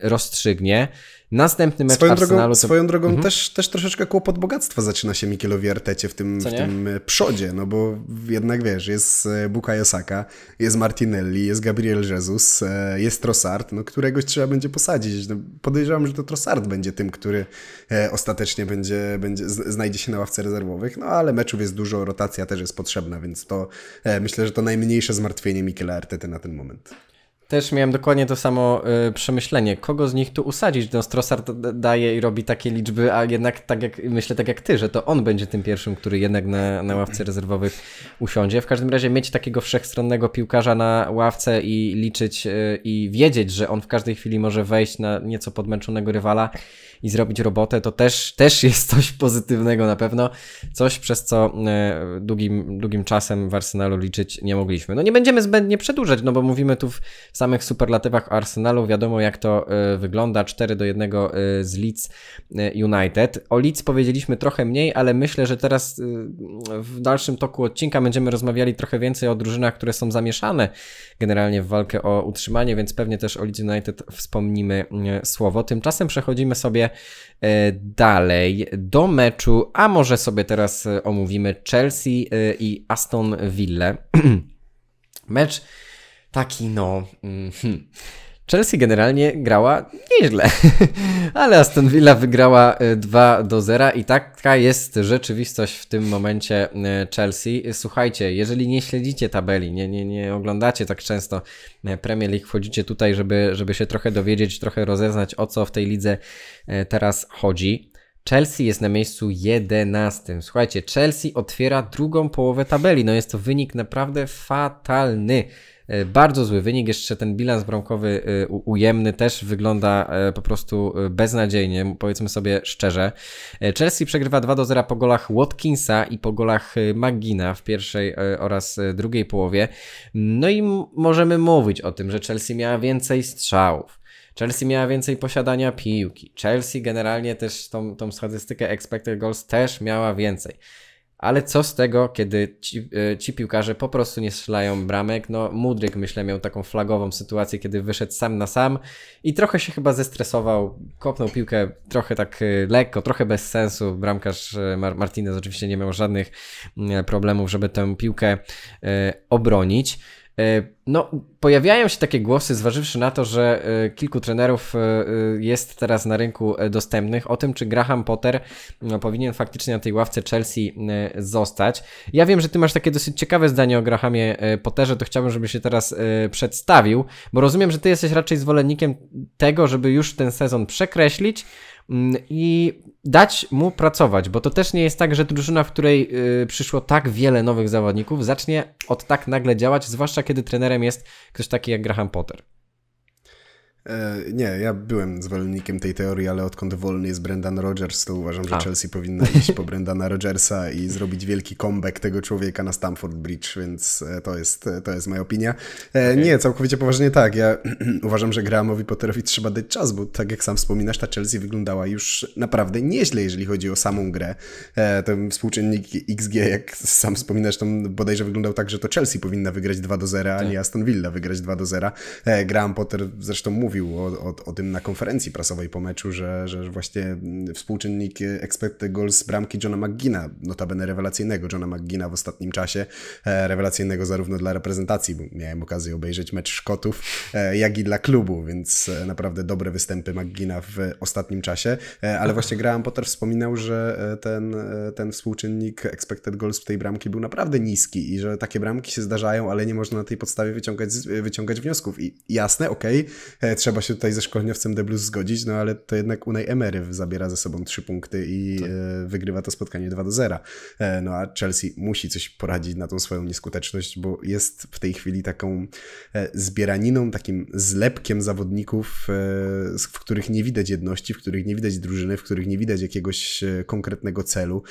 rozstrzygnie. Następny mecz swoją Arsenalu... Drogą, to... Swoją drogą mhm. też, też troszeczkę kłopot bogactwa zaczyna się Mikielowi Artecie w tym, w tym e, przodzie, no bo jednak wiesz, jest e, Bukayo Saka, jest Martinelli, jest Gabriel Jesus, e, jest Trossard, no któregoś trzeba będzie posadzić. No, podejrzewam, że to Trossard będzie tym, który ostatecznie będzie, będzie, znajdzie się na ławce rezerwowych, no ale meczów jest dużo, rotacja też jest potrzebna, więc to myślę, że to najmniejsze zmartwienie Mikiela Artety na ten moment też miałem dokładnie to samo y, przemyślenie. Kogo z nich tu usadzić? No Strossard daje i robi takie liczby, a jednak tak jak, myślę tak jak ty, że to on będzie tym pierwszym, który jednak na, na ławce rezerwowych usiądzie. W każdym razie mieć takiego wszechstronnego piłkarza na ławce i liczyć y, i wiedzieć, że on w każdej chwili może wejść na nieco podmęczonego rywala i zrobić robotę, to też, też jest coś pozytywnego na pewno. Coś, przez co y, długim, długim czasem w Arsenalu liczyć nie mogliśmy. No nie będziemy zbędnie przedłużać, no bo mówimy tu w samym samych superlatywach Arsenalu wiadomo jak to y, wygląda. 4 do 1 y, z Leeds y, United. O Leeds powiedzieliśmy trochę mniej, ale myślę, że teraz w dalszym toku odcinka będziemy rozmawiali trochę więcej o drużynach, które są zamieszane generalnie w walkę o utrzymanie, więc pewnie też o Leeds United wspomnimy słowo. Tymczasem przechodzimy sobie dalej do meczu, a może sobie teraz omówimy Chelsea i Aston Villa. *clears throat* Mecz taki no... Hmm. Chelsea generalnie grała nieźle, *laughs* ale Aston Villa wygrała 2 e, do 0 i taka jest rzeczywistość w tym momencie e, Chelsea. Słuchajcie, jeżeli nie śledzicie tabeli, nie, nie, nie oglądacie tak często e, Premier League, wchodzicie tutaj, żeby, żeby się trochę dowiedzieć, trochę rozeznać o co w tej lidze teraz chodzi. Chelsea jest na miejscu 11. Słuchajcie, Chelsea otwiera drugą połowę tabeli. No jest to wynik naprawdę fatalny. E, bardzo zły wynik, jeszcze ten bilans bramkowy e, ujemny też wygląda e, po prostu beznadziejnie, powiedzmy sobie szczerze. Chelsea przegrywa 2 do 0 po golach Watkinsa i po golach Magina w pierwszej oraz drugiej połowie. No i możemy mówić o tym, że Chelsea miała więcej strzałów. Chelsea miała więcej posiadania piłki. Chelsea generalnie też tą, tą statystykę expected goals też miała więcej ale co z tego, kiedy ci, e, ci piłkarze po prostu nie strzelają bramek? No, Mudryk, myślę, miał taką flagową sytuację, kiedy wyszedł sam na sam i trochę się chyba zestresował, kopnął piłkę trochę tak e, lekko, trochę bez sensu. Bramkarz e, Mar Martinez oczywiście nie miał żadnych mm, problemów, żeby tę piłkę obronić. E, no, pojawiają się takie głosy, zważywszy na to, że e, kilku trenerów e, jest teraz na rynku dostępnych, o tym, czy Graham Potter no, powinien faktycznie na tej ławce Chelsea zostać. Ja wiem, że ty masz takie dosyć ciekawe zdanie o Grahamie Potterze, to chciałbym, żeby się teraz przedstawił, bo rozumiem, że ty jesteś raczej zwolennikiem tego, żeby już ten sezon przekreślić, Mm, i dać mu pracować, bo to też nie jest tak, że drużyna, w której y, przyszło tak wiele nowych zawodników, zacznie od tak nagle działać, zwłaszcza kiedy trenerem jest ktoś taki jak Graham Potter. E, nie, ja byłem zwolennikiem tej teorii, ale odkąd wolny jest Brendan Rodgers, to uważam, że A. Chelsea powinna iść po Brendana Rodgersa i *laughs* zrobić wielki comeback tego człowieka na Stamford Bridge, więc e, to jest, e, to jest moja opinia. Okay. Nie, całkowicie poważnie tak. Ja *clears throat* uważam, że Grahamowi Potterowi trzeba dać czas, bo tak jak sam wspominasz, ta Chelsea wyglądała już naprawdę nieźle, jeżeli chodzi o samą grę. Ten współczynnik XG, jak sam wspominasz, to bodajże wyglądał tak, że to Chelsea powinna wygrać 2 do 0, a tak. nie Aston Villa wygrać 2 do 0. Graham Potter zresztą mówi, mówił o, o, o, tym na konferencji prasowej po meczu, że, że właśnie współczynnik expected goals bramki Johna McGina, notabene rewelacyjnego Johna McGina w ostatnim czasie, e, rewelacyjnego zarówno dla reprezentacji, bo miałem okazję obejrzeć mecz Szkotów, e, jak i dla klubu, więc e, naprawdę dobre występy McGina w ostatnim czasie, ale właśnie Graham Potter wspominał, że ten, ten współczynnik expected goals w tej bramki był naprawdę niski i że takie bramki się zdarzają, ale nie można na tej podstawie wyciągać, wyciągać wniosków. I jasne, okej, okay, trzeba się tutaj ze szkoleniowcem Blues zgodzić, no ale to jednak Unai Emery zabiera ze sobą trzy punkty i tak. E, wygrywa to spotkanie 2 do 0. E, no a Chelsea musi coś poradzić na tą swoją nieskuteczność, bo jest w tej chwili taką e, zbieraniną, takim zlepkiem zawodników, w których nie widać jedności, w których nie widać drużyny, w których nie widać jakiegoś konkretnego celu.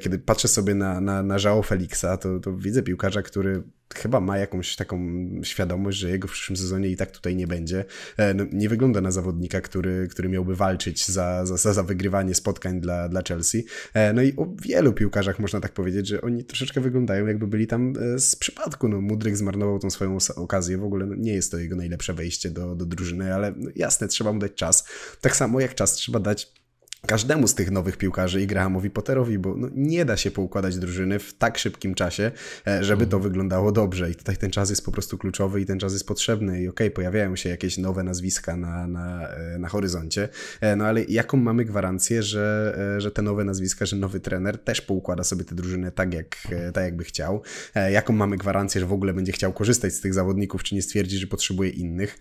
Kiedy patrzę sobie na, na, na żało Felixa, to, to widzę piłkarza, który chyba ma jakąś taką świadomość, że jego w przyszłym sezonie i tak tutaj nie będzie. E, no, nie wygląda na zawodnika, który, który miałby walczyć za, za, za wygrywanie spotkań dla, dla Chelsea. E, no i o wielu piłkarzach można tak powiedzieć, że oni troszeczkę wyglądają jakby byli tam e, z przypadku. No, Mudryk zmarnował tą swoją okazję. W ogóle no, nie jest to jego najlepsze wejście do, do drużyny, ale no, jasne, trzeba mu dać czas. Tak samo jak czas trzeba dać każdemu z tych nowych piłkarzy i Grahamowi Potterowi, bo no, nie da się poukładać drużyny w tak szybkim czasie, e, żeby to mhm. wyglądało dobrze. I tutaj ten czas jest po prostu kluczowy i ten czas jest potrzebny. I okej, okay, pojawiają się jakieś nowe nazwiska na, na, e, na horyzoncie, e, no ale jaką mamy gwarancję, że, że te nowe nazwiska, że nowy trener też poukłada sobie tę drużynę tak, jak, tak jakby chciał? Jaką mamy gwarancję, że w ogóle będzie chciał korzystać z tych zawodników, czy nie stwierdzi, że potrzebuje innych?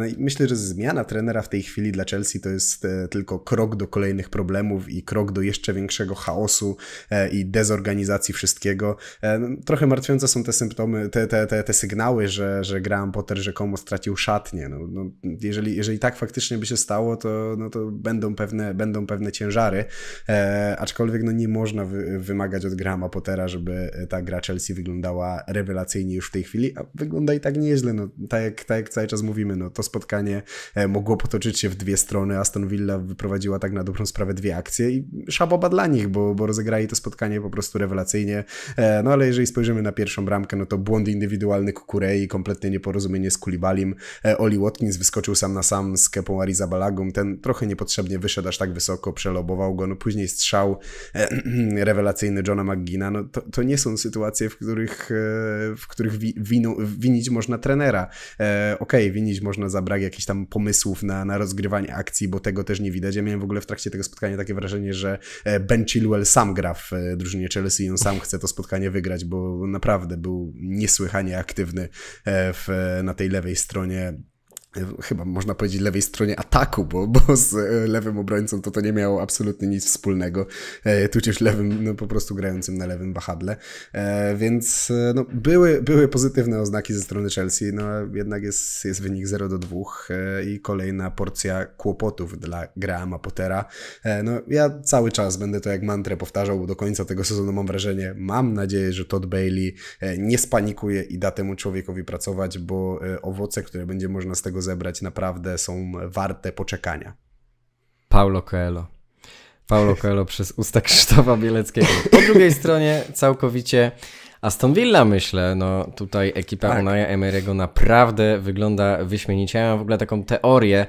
No i myślę, że zmiana trenera w tej chwili dla Chelsea to jest tylko krok do kolejnego kolejnych problemów i krok do jeszcze większego chaosu e, i dezorganizacji wszystkiego. E, no, trochę martwiące są te symptomy, te, te, te, te sygnały, że, że Graham Potter rzekomo stracił szatnię. No, no, jeżeli, jeżeli tak faktycznie by się stało, to, no, to będą, pewne, będą pewne ciężary, e, aczkolwiek no, nie można wy, wymagać od Grahama Pottera, żeby ta gra Chelsea wyglądała rewelacyjnie już w tej chwili, a wygląda i tak nieźle. No, tak, jak, tak jak cały czas mówimy, no, to spotkanie mogło potoczyć się w dwie strony. Aston Villa wyprowadziła tak na dobrą sprawę dwie akcje i szaboba dla nich, bo, bo rozegrali to spotkanie po prostu rewelacyjnie. E, no ale jeżeli spojrzymy na pierwszą bramkę, no to błąd indywidualny Kukurei, kompletnie nieporozumienie z Kulibalim. E, Oli Watkins wyskoczył sam na sam z Kepą Arizabalagum, ten trochę niepotrzebnie wyszedł aż tak wysoko, przelobował go, no później strzał e, *clears throat* rewelacyjny Johna McGina, no to, to nie są sytuacje, w których, w których winu, winić można trenera. ok Okej, okay, winić można za brak jakichś tam pomysłów na, na rozgrywanie akcji, bo tego też nie widać. Ja miałem w ogóle w trakcie tego tego spotkania takie wrażenie, że e, Ben Chilwell sam gra w e, drużynie Chelsea i on sam chce to spotkanie wygrać, bo naprawdę był niesłychanie aktywny e, w, na tej lewej stronie E, chyba można powiedzieć lewej stronie ataku, bo, bo z e, lewym obrońcą to to nie miało absolutnie nic wspólnego, e, tudzież lewym, no po prostu grającym na lewym wahadle, więc no, były, były pozytywne oznaki ze strony Chelsea, no jednak jest, jest wynik 0 do 2 i kolejna porcja kłopotów dla Grahama Pottera, no ja cały czas będę to jak mantrę powtarzał, bo do końca tego sezonu mam wrażenie, mam nadzieję, że Todd Bailey nie spanikuje i da temu człowiekowi pracować, bo owoce, które będzie można z tego Zebrać naprawdę są warte poczekania. Paulo Coelho. Paulo Coelho *laughs* przez usta Krzysztofa Bieleckiego. Po drugiej stronie całkowicie Aston Villa myślę, no tutaj ekipa tak. Emerygo Emery'ego naprawdę wygląda wyśmienicie. Ja mam w ogóle taką teorię,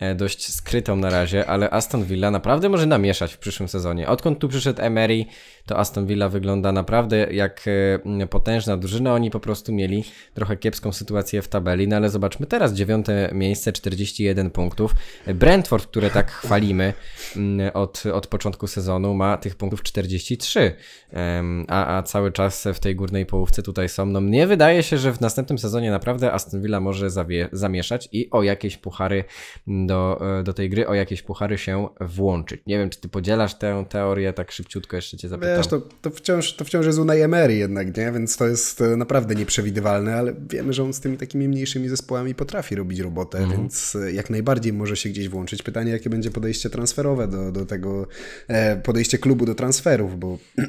E, dość skrytą na razie, ale Aston Villa naprawdę może namieszać w przyszłym sezonie. Odkąd tu przyszedł Emery, to Aston Villa wygląda naprawdę jak e, potężna drużyna. Oni po prostu mieli trochę kiepską sytuację w tabeli, no ale zobaczmy teraz dziewiąte miejsce, 41 punktów. E, Brentford, które tak chwalimy od, od początku sezonu, ma tych punktów 43, a, a cały czas w tej górnej połówce tutaj są. No mnie wydaje się, że w następnym sezonie naprawdę Aston Villa może zamieszać i o jakieś puchary do, e, do tej gry o jakieś puchary się włączyć. Nie wiem, czy ty podzielasz tę teorię, tak szybciutko jeszcze cię zapytam. Wiesz, to, to, wciąż, to wciąż jest Unai Emery jednak, nie? Więc to jest e, naprawdę nieprzewidywalne, ale wiemy, że on z tymi takimi mniejszymi zespołami potrafi robić robotę, mhm. więc e, jak najbardziej może się gdzieś włączyć. Pytanie, jakie będzie podejście transferowe do, do tego, podejście klubu do transferów, bo... *clears throat*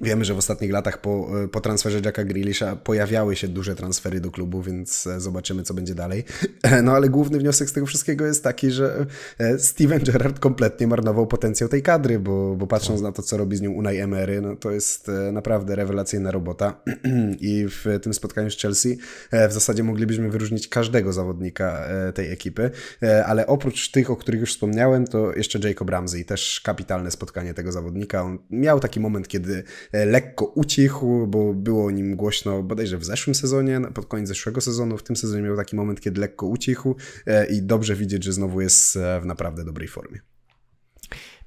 Wiemy, że w ostatnich latach po, y, po transferze Jacka Grealisha pojawiały się duże transfery do klubu, więc e, zobaczymy, co będzie dalej. *laughs* E, no ale główny wniosek z tego wszystkiego jest taki, że e, Steven Gerrard kompletnie marnował potencjał tej kadry, bo, bo patrząc na to, co robi z nią Unai Emery, no to jest naprawdę rewelacyjna robota. *clears throat* I w tym spotkaniu z Chelsea w zasadzie moglibyśmy wyróżnić każdego zawodnika tej ekipy, ale oprócz tych, o których już wspomniałem, to jeszcze Jacob Ramsey, też kapitalne spotkanie tego zawodnika. On miał taki moment, kiedy E, lekko ucichł, bo było o nim głośno bodajże w zeszłym sezonie, pod koniec zeszłego sezonu. W tym sezonie miał taki moment, kiedy lekko ucichł e, i dobrze widzieć, że znowu jest e, w naprawdę dobrej formie.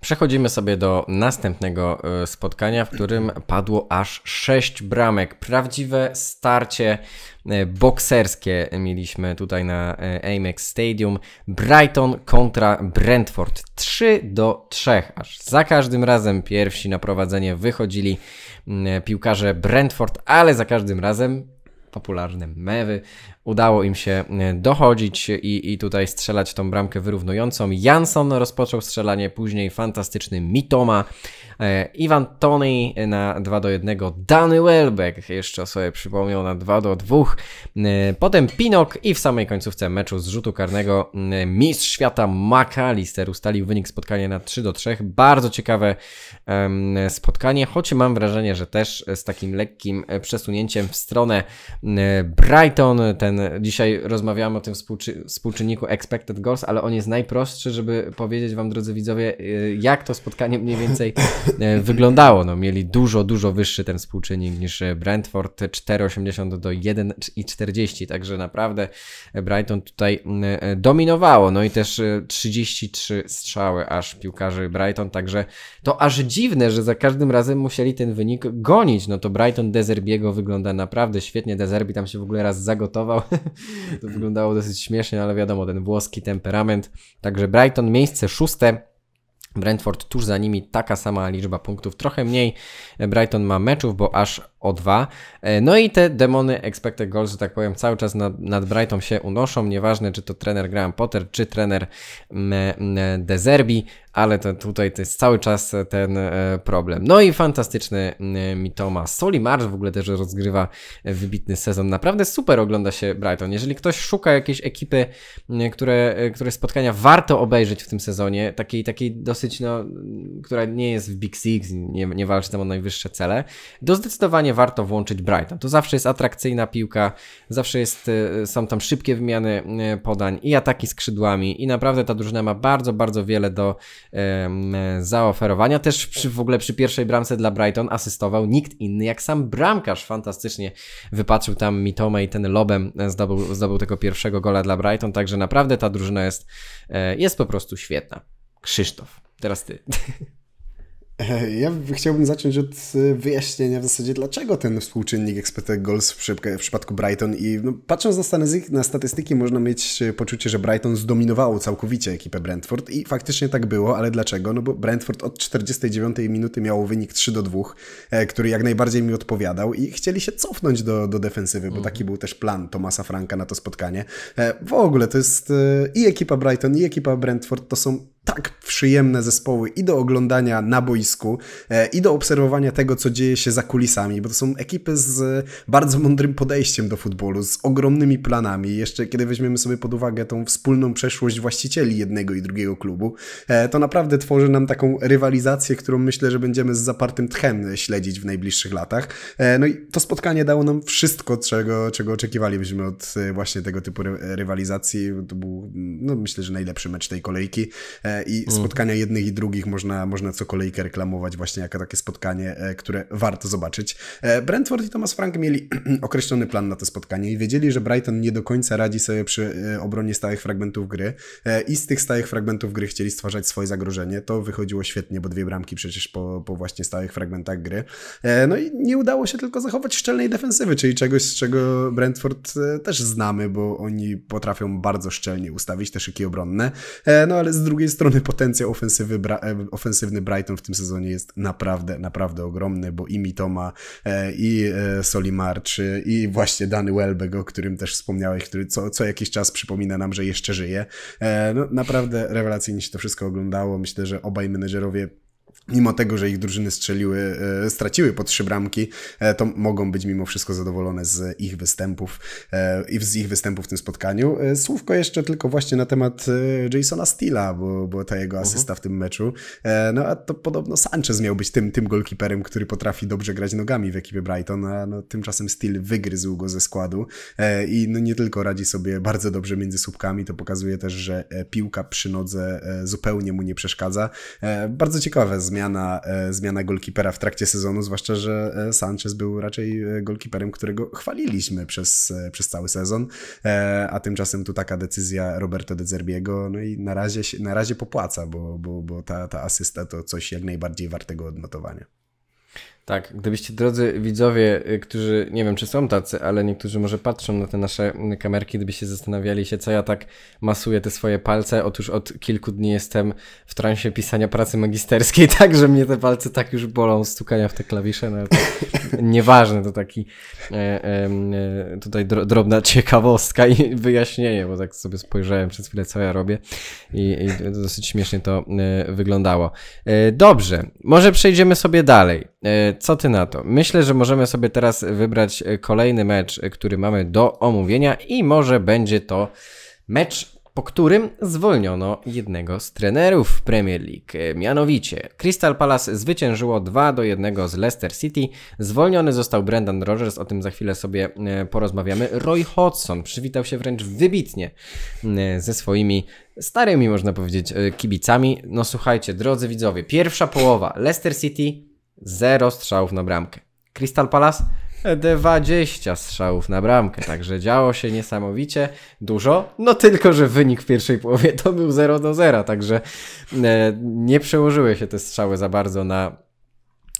Przechodzimy sobie do następnego e, spotkania, w którym padło aż 6 bramek. Prawdziwe starcie e, bokserskie mieliśmy tutaj na e, Amex Stadium. Brighton kontra Brentford 3 do 3, aż za każdym razem pierwsi na prowadzenie wychodzili mm, piłkarze Brentford, ale za każdym razem popularne mewy udało im się e, dochodzić i, i tutaj strzelać tą bramkę wyrównującą. Jansson rozpoczął strzelanie, później fantastyczny Mitoma, e, Ivan Tony na 2 do 1, Danny Welbeck jeszcze sobie przypomniał na 2 do 2, e, potem Pinok i w samej końcówce meczu z rzutu karnego mistrz świata McAllister ustalił wynik spotkania na 3 do 3. Bardzo ciekawe spotkanie, choć mam wrażenie, że też z takim lekkim przesunięciem w stronę Brighton ten dzisiaj rozmawiałam o tym współczy, współczynniku expected goals, ale on jest najprostszy, żeby powiedzieć wam, drodzy widzowie, y, jak to spotkanie mniej więcej y, *laughs* wyglądało. No, mieli dużo, dużo wyższy ten współczynnik niż y, Brentford, 4,80 do 1,40, także naprawdę Brighton tutaj dominowało. No i też 33 strzały aż piłkarzy Brighton, także to aż dziwne, że za każdym razem musieli ten wynik gonić. No to Brighton Dezerbiego wygląda naprawdę świetnie. Dezerbi tam się w ogóle raz zagotował *laughs* to wyglądało dosyć śmiesznie, ale wiadomo, ten włoski temperament. Także Brighton miejsce szóste. Brentford tuż za nimi taka sama liczba punktów, trochę mniej. Brighton ma meczów, bo aż o dwa. E, no i te demony expected goals, że tak powiem, cały czas nad, nad Brighton się unoszą. Nieważne, czy to trener Graham Potter, czy trener mm, mm, Dezerbi. Zerbi ale to tutaj to jest cały czas e, ten e, problem. No i fantastyczny Mitoma. Soli Marsz w ogóle też rozgrywa e, wybitny sezon. Naprawdę super ogląda się Brighton. Jeżeli ktoś szuka jakiejś ekipy, które, które spotkania warto obejrzeć w tym sezonie, takiej, takiej dosyć, no, która nie jest w Big Six, nie, nie walczy tam o najwyższe cele, to zdecydowanie warto włączyć Brighton. To zawsze jest atrakcyjna piłka, zawsze jest, są tam szybkie wymiany podań i ataki skrzydłami i naprawdę ta drużyna ma bardzo, bardzo wiele do zaoferowania. Też przy, w ogóle przy pierwszej bramce dla Brighton asystował nikt inny jak sam bramkarz. Fantastycznie wypatrzył tam Mitome i ten lobem zdobył, zdobył tego pierwszego gola dla Brighton, także naprawdę ta drużyna jest, e, jest po prostu świetna. Krzysztof, teraz ty. *laughs* Ja chciałbym zacząć od y, wyjaśnienia w zasadzie, dlaczego ten współczynnik expected goals w, w przypadku Brighton i no, patrząc na, na statystyki można mieć y, poczucie, że Brighton zdominowało całkowicie ekipę Brentford i faktycznie tak było, ale dlaczego? No bo Brentford od 49 minuty miało wynik 3 do 2, e, który jak najbardziej mi odpowiadał i chcieli się cofnąć do, do defensywy, bo taki mhm. był też plan Tomasa Franka na to spotkanie. E, w ogóle to jest y, i ekipa Brighton i ekipa Brentford to są tak przyjemne zespoły i do oglądania na boisku, e, i do obserwowania tego, co dzieje się za kulisami, bo to są ekipy z e, bardzo mądrym podejściem do futbolu, z ogromnymi planami. Jeszcze kiedy weźmiemy sobie pod uwagę tą wspólną przeszłość właścicieli jednego i drugiego klubu, e, to naprawdę tworzy nam taką rywalizację, którą myślę, że będziemy z zapartym tchem śledzić w najbliższych latach. No i to spotkanie dało nam wszystko, czego, czego oczekiwalibyśmy od właśnie tego typu rywalizacji. To był, no myślę, że najlepszy mecz tej kolejki i mm. spotkania jednych i drugich można, można co kolejkę reklamować właśnie jako takie spotkanie, e, które warto zobaczyć. E, Brentford i Thomas Frank mieli *clears throat* określony plan na to spotkanie i wiedzieli, że Brighton nie do końca radzi sobie przy e, obronie stałych fragmentów gry i z tych stałych fragmentów gry chcieli stwarzać swoje zagrożenie. To wychodziło świetnie, bo dwie bramki przecież po, po właśnie stałych fragmentach gry. No i nie udało się tylko zachować szczelnej defensywy, czyli czegoś, z czego Brentford też znamy, bo oni potrafią bardzo szczelnie ustawić te szyki obronne. No ale z drugiej strony strony potencjał ofensywy, e, ofensywny Brighton w tym sezonie jest naprawdę, naprawdę ogromny, bo i Mitoma, e, i e, Solimarczy, i właśnie Danny Welbeck, o którym też wspomniałeś, który co, co jakiś czas przypomina nam, że jeszcze żyje. No, naprawdę rewelacyjnie się to wszystko oglądało. Myślę, że obaj menedżerowie mimo tego, że ich drużyny strzeliły, e, straciły po trzy bramki, e, to mogą być mimo wszystko zadowolone z ich występów e, i z ich występów w tym spotkaniu. Słówko jeszcze tylko właśnie na temat Jasona Steela, bo, bo ta jego mhm. asysta w tym meczu. No a to podobno Sanchez miał być tym, tym golkiperem, który potrafi dobrze grać nogami w ekipie Brighton, a no, tymczasem Steel wygryzł go ze składu i no, nie tylko radzi sobie bardzo dobrze między słupkami, to pokazuje też, że piłka przy nodze zupełnie mu nie przeszkadza. Bardzo ciekawe zmiana, e, zmiana golkipera w trakcie sezonu, zwłaszcza, że e, Sanchez był raczej e, golkiperem, którego chwaliliśmy przez, przez cały sezon, a tymczasem tu taka decyzja Roberto De Zerbiego, no i na razie, na razie popłaca, bo, bo, bo ta, ta asysta to coś jak najbardziej wartego odnotowania. Tak, gdybyście drodzy widzowie, y, którzy nie wiem czy są tacy, ale niektórzy może patrzą na te nasze mm, kamerki, gdybyście zastanawiali się, co ja tak masuję te swoje palce. Otóż od kilku dni jestem w transie pisania pracy magisterskiej, *laughs* tak, że mnie te palce tak już bolą stukania w te klawisze. No, to *laughs* nieważne, to taki e, e, tutaj drobna ciekawostka i *laughs* wyjaśnienie, bo tak sobie spojrzałem przez chwilę, co ja robię i, i dosyć śmiesznie to e, wyglądało. E, dobrze, może przejdziemy sobie dalej. E, co ty na to? Myślę, że możemy sobie teraz wybrać e, kolejny mecz, e, który mamy do omówienia i może będzie to mecz, po którym zwolniono jednego z trenerów Premier League. Mianowicie Crystal Palace zwyciężyło 2 do 1 z Leicester City. Zwolniony został Brendan Rodgers, o tym za chwilę sobie porozmawiamy. Roy Hodgson przywitał się wręcz wybitnie ze swoimi starymi, można powiedzieć, kibicami. No słuchajcie, drodzy widzowie, pierwsza połowa Leicester City 0 strzałów na bramkę. Crystal Palace 20 e, strzałów na bramkę, także działo się niesamowicie dużo, no tylko, że wynik w pierwszej połowie to był 0 do 0, także e, nie przełożyły się te strzały za bardzo na,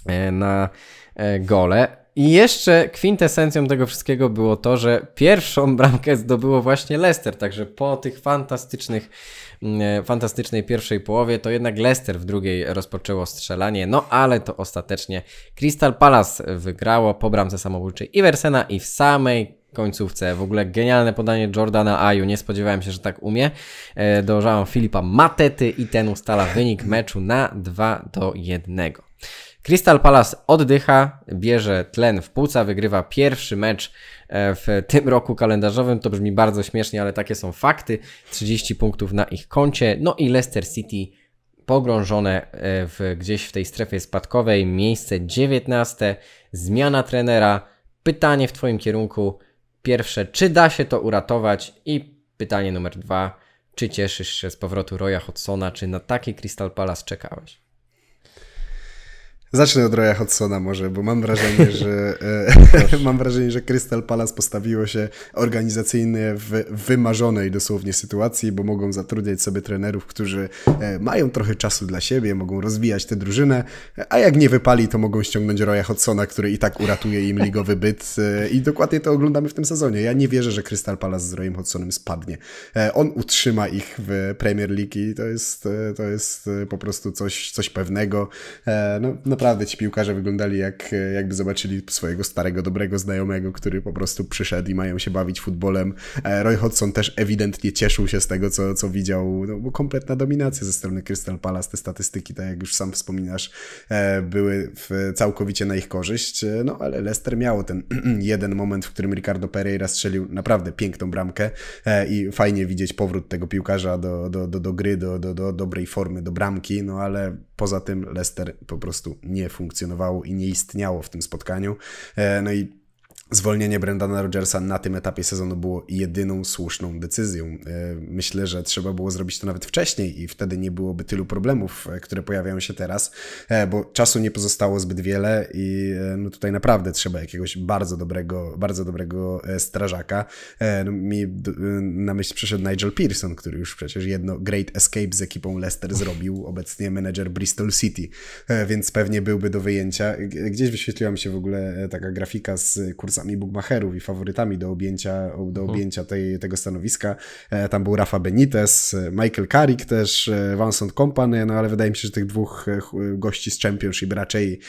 e, na gole. I jeszcze kwintesencją tego wszystkiego było to, że pierwszą bramkę zdobyło właśnie Leicester, także po tych fantastycznych, mm, e, fantastycznej pierwszej połowie to jednak Leicester w drugiej rozpoczęło strzelanie, no ale to ostatecznie Crystal Palace wygrało po bramce samobójczej Iversena i w samej końcówce. W ogóle genialne podanie Jordana Aju, nie spodziewałem się, że tak umie. E, Dołożałem Filipa Matety i ten ustala wynik meczu na 2 do 1. Crystal Palace oddycha, bierze tlen w płuca, wygrywa pierwszy mecz e, w tym roku kalendarzowym. To brzmi bardzo śmiesznie, ale takie są fakty. 30 punktów na ich koncie. No i Leicester City pogrążone e, w, gdzieś w tej strefie spadkowej. Miejsce 19, zmiana trenera. Pytanie w Twoim kierunku. Pierwsze, czy da się to uratować? I pytanie numer dwa, czy cieszysz się z powrotu Roya Hodsona? Czy na taki Crystal Palace czekałeś? Zacznę od Roya Hodsona może, bo mam wrażenie, *laughs* że e, *laughs* mam wrażenie, że Crystal Palace postawiło się organizacyjnie w wymarzonej dosłownie sytuacji, bo mogą zatrudniać sobie trenerów, którzy e, mają trochę czasu dla siebie, mogą rozwijać tę drużynę, a jak nie wypali, to mogą ściągnąć Roya Hodsona, który i tak uratuje im ligowy byt e, i dokładnie to oglądamy w tym sezonie. Ja nie wierzę, że Crystal Palace z Royem Hodsonem spadnie. On utrzyma ich w Premier League i to jest, to jest po prostu coś, coś pewnego. No, no naprawdę ci piłkarze wyglądali jak, e, jakby zobaczyli swojego starego, dobrego znajomego, który po prostu przyszedł i mają się bawić futbolem. E, Roy Hodgson też ewidentnie cieszył się z tego, co, co widział, no bo kompletna dominacja ze strony Crystal Palace, te statystyki, tak jak już sam wspominasz, e, były w, całkowicie na ich korzyść, no ale Leicester miało ten *clears throat* jeden moment, w którym Ricardo Pereira strzelił naprawdę piękną bramkę i fajnie widzieć powrót tego piłkarza do, do, do, do gry, do, do, do dobrej formy, do bramki, no ale Poza tym Leicester po prostu nie funkcjonowało i nie istniało w tym spotkaniu. E, no i Zwolnienie Brendana Rodgersa na tym etapie sezonu było jedyną słuszną decyzją. E, myślę, że trzeba było zrobić to nawet wcześniej i wtedy nie byłoby tylu problemów, e, które pojawiają się teraz, e, bo czasu nie pozostało zbyt wiele i no tutaj naprawdę trzeba jakiegoś bardzo dobrego, bardzo dobrego strażaka. No mi na myśl przyszedł Nigel Pearson, który już przecież jedno Great Escape z ekipą Leicester zrobił, obecnie menedżer Bristol City, więc pewnie byłby do wyjęcia. Gdzieś wyświetliła mi się w ogóle taka grafika z kursu prezesami bukmacherów i faworytami do objęcia, do mhm. objęcia tej, tego stanowiska. E, tam był Rafa Benitez, e, Michael Carrick też, e, Vincent Kompany, no ale wydaje mi się, że tych dwóch gości z Championship raczej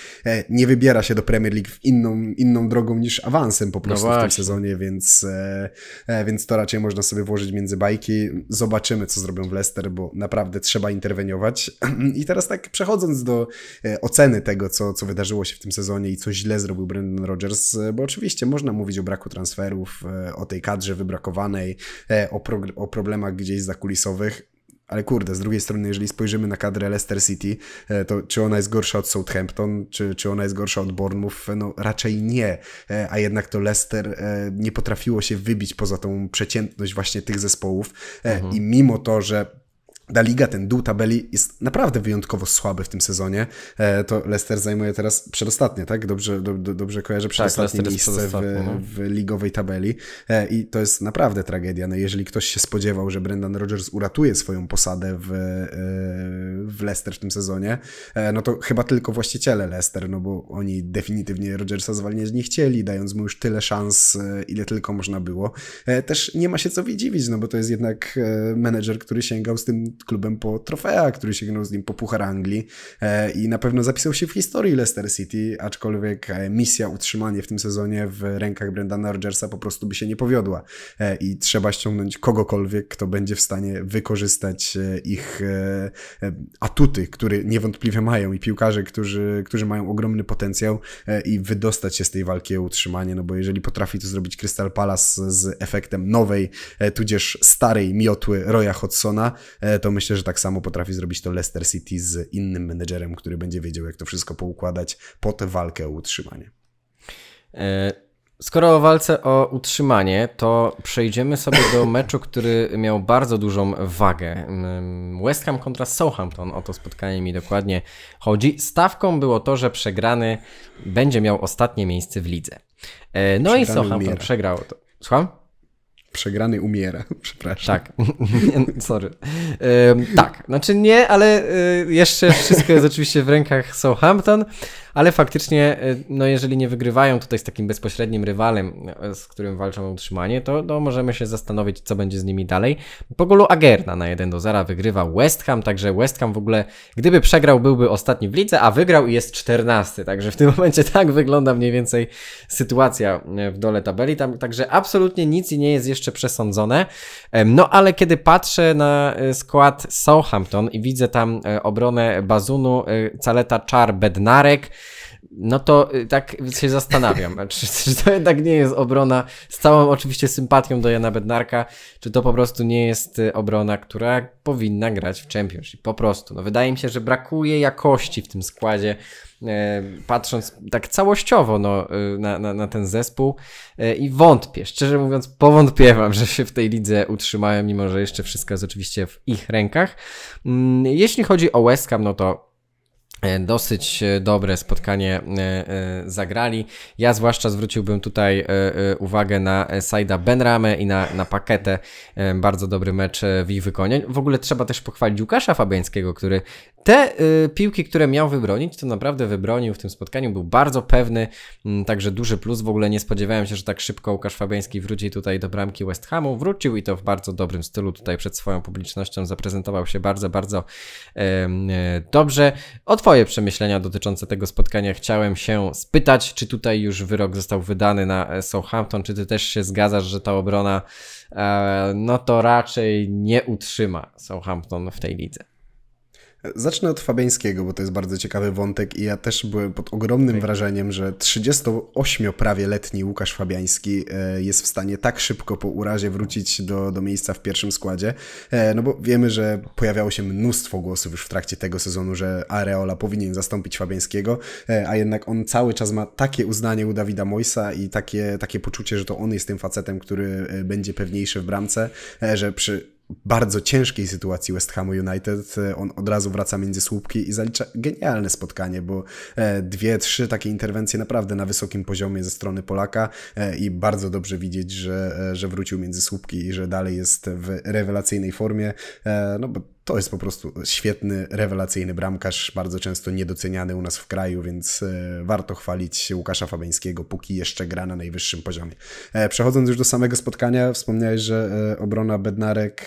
nie wybiera się do Premier League w inną, inną drogą niż awansem po no prostu no w tym sezonie, więc, więc to raczej można sobie włożyć między bajki. Zobaczymy, co zrobią w Leicester, bo naprawdę trzeba interweniować. *clears throat* I teraz tak przechodząc do oceny tego, co, co wydarzyło się w tym sezonie i co źle zrobił Brendan Rodgers, bo oczywiście oczywiście można mówić o braku transferów, e, o tej kadrze wybrakowanej, e, o, pro, o problemach gdzieś zakulisowych, ale kurde, z drugiej strony, jeżeli spojrzymy na kadrę Leicester City, e, to czy ona jest gorsza od Southampton, czy, czy ona jest gorsza od Bournemouth? No raczej nie, a jednak to Leicester nie potrafiło się wybić poza tą przeciętność właśnie tych zespołów mhm. i mimo to, że ta liga, ten dół tabeli jest naprawdę wyjątkowo słaby w tym sezonie. E, to Leicester zajmuje teraz przedostatnie, tak? Dobrze, do, do, dobrze kojarzę tak, przedostatnie tak, miejsce w, no. w, ligowej tabeli e, i to jest naprawdę tragedia. No jeżeli ktoś się spodziewał, że Brendan Rodgers uratuje swoją posadę w, e, w Leicester w tym sezonie, no to chyba tylko właściciele Leicester, no bo oni definitywnie Rodgersa zwalniać nie chcieli, dając mu już tyle szans, ile tylko można było. Też nie ma się co wydziwić, no bo to jest jednak menedżer, który sięgał z tym klubem po trofea, który sięgnął z nim po Puchar Anglii e, i na pewno zapisał się w historii Leicester City, aczkolwiek e, misja utrzymanie w tym sezonie w rękach Brendana Rodgersa po prostu by się nie powiodła e, i trzeba ściągnąć kogokolwiek, kto będzie w stanie wykorzystać ich atuty, które niewątpliwie mają i piłkarze, którzy, którzy mają ogromny potencjał i wydostać się z tej walki o utrzymanie, no bo jeżeli potrafi to zrobić Crystal Palace z efektem nowej, tudzież starej miotły Roya Hodsona, to to myślę, że tak samo potrafi zrobić to Leicester City z innym menedżerem, który będzie wiedział, jak to wszystko poukładać po tę walkę o utrzymanie. E, skoro o walce o utrzymanie, to przejdziemy sobie do *coughs* meczu, który miał bardzo dużą wagę. Mm, West Ham kontra Southampton, o to spotkanie mi dokładnie chodzi. Stawką było to, że przegrany będzie miał ostatnie miejsce w lidze. E, no przegrany i Southampton umiera. przegrało to. Słucham? Przegrany umiera, *laughs* przepraszam. Tak, *laughs* sorry. Ym, tak, znaczy nie, ale y, jeszcze wszystko jest oczywiście w rękach Southampton, ale faktycznie, e, no jeżeli nie wygrywają tutaj z takim bezpośrednim rywalem, e, z którym walczą o utrzymanie, to no, możemy się zastanowić, co będzie z nimi dalej. Po golu Agerna na 1 do 0 wygrywa West Ham, także West Ham w ogóle, gdyby przegrał, byłby ostatni w lidze, a wygrał i jest 14, także w tym *laughs* momencie tak wygląda mniej więcej sytuacja e, w dole tabeli, tam, także absolutnie nic nie jest jeszcze przesądzone, no ale kiedy patrzę na skład Southampton i widzę tam obronę Bazunu, Caleta Czar, Bednarek, no to y, tak się zastanawiam, *laughs* czy, czy, to jednak nie jest obrona z całą oczywiście sympatią do Jana Bednarka, czy to po prostu nie jest y, obrona, która powinna grać w Championship, po prostu. No wydaje mi się, że brakuje jakości w tym składzie, e, patrząc tak całościowo no, y, na, na, na ten zespół e, i wątpię, szczerze mówiąc powątpiewam, że się w tej lidze utrzymają, mimo że jeszcze wszystko jest oczywiście w ich rękach. Mm, jeśli chodzi o West Ham, no to E, dosyć e, dobre spotkanie e, zagrali. Ja zwłaszcza zwróciłbym tutaj uwagę na Saida Benramę i na, na Paketę. Bardzo dobry mecz w ich wykonaniu. W ogóle trzeba też pochwalić Łukasza Fabiańskiego, który te piłki, które miał wybronić, to naprawdę wybronił w tym spotkaniu. Był bardzo pewny, mm, także duży plus. W ogóle nie spodziewałem się, że tak szybko Łukasz Fabiański wróci tutaj do bramki West Hamu. Wrócił i to w bardzo dobrym stylu. Tutaj przed swoją publicznością zaprezentował się bardzo, bardzo dobrze. Otworzył Moje przemyślenia dotyczące tego spotkania. Chciałem się spytać, czy tutaj już wyrok został wydany na e, Southampton, czy ty też się zgadzasz, że ta obrona e, no to raczej nie utrzyma Southampton w tej lidze? Zacznę od Fabiańskiego, bo to jest bardzo ciekawy wątek i ja też byłem pod ogromnym okay. wrażeniem, że 38 prawie letni Łukasz Fabiański e, jest w stanie tak szybko po urazie wrócić do, do miejsca w pierwszym składzie, e, no bo wiemy, że pojawiało się mnóstwo głosów już w trakcie tego sezonu, że Areola powinien zastąpić Fabiańskiego, e, a jednak on cały czas ma takie uznanie u Dawida Mojsa i takie, takie poczucie, że to on jest tym facetem, który będzie pewniejszy w bramce, że przy bardzo ciężkiej sytuacji West Hamu United. E, on od razu wraca między słupki i zalicza genialne spotkanie, bo e, dwie, trzy takie interwencje naprawdę na wysokim poziomie ze strony Polaka e, i bardzo dobrze widzieć, że, że wrócił między słupki i że dalej jest w rewelacyjnej formie. No bo to jest po prostu świetny, rewelacyjny bramkarz, bardzo często niedoceniany u nas w kraju, więc e, warto chwalić Łukasza Fabińskiego, póki jeszcze gra na najwyższym poziomie. E, przechodząc już do samego spotkania, wspomniałeś, że e, obrona Bednarek,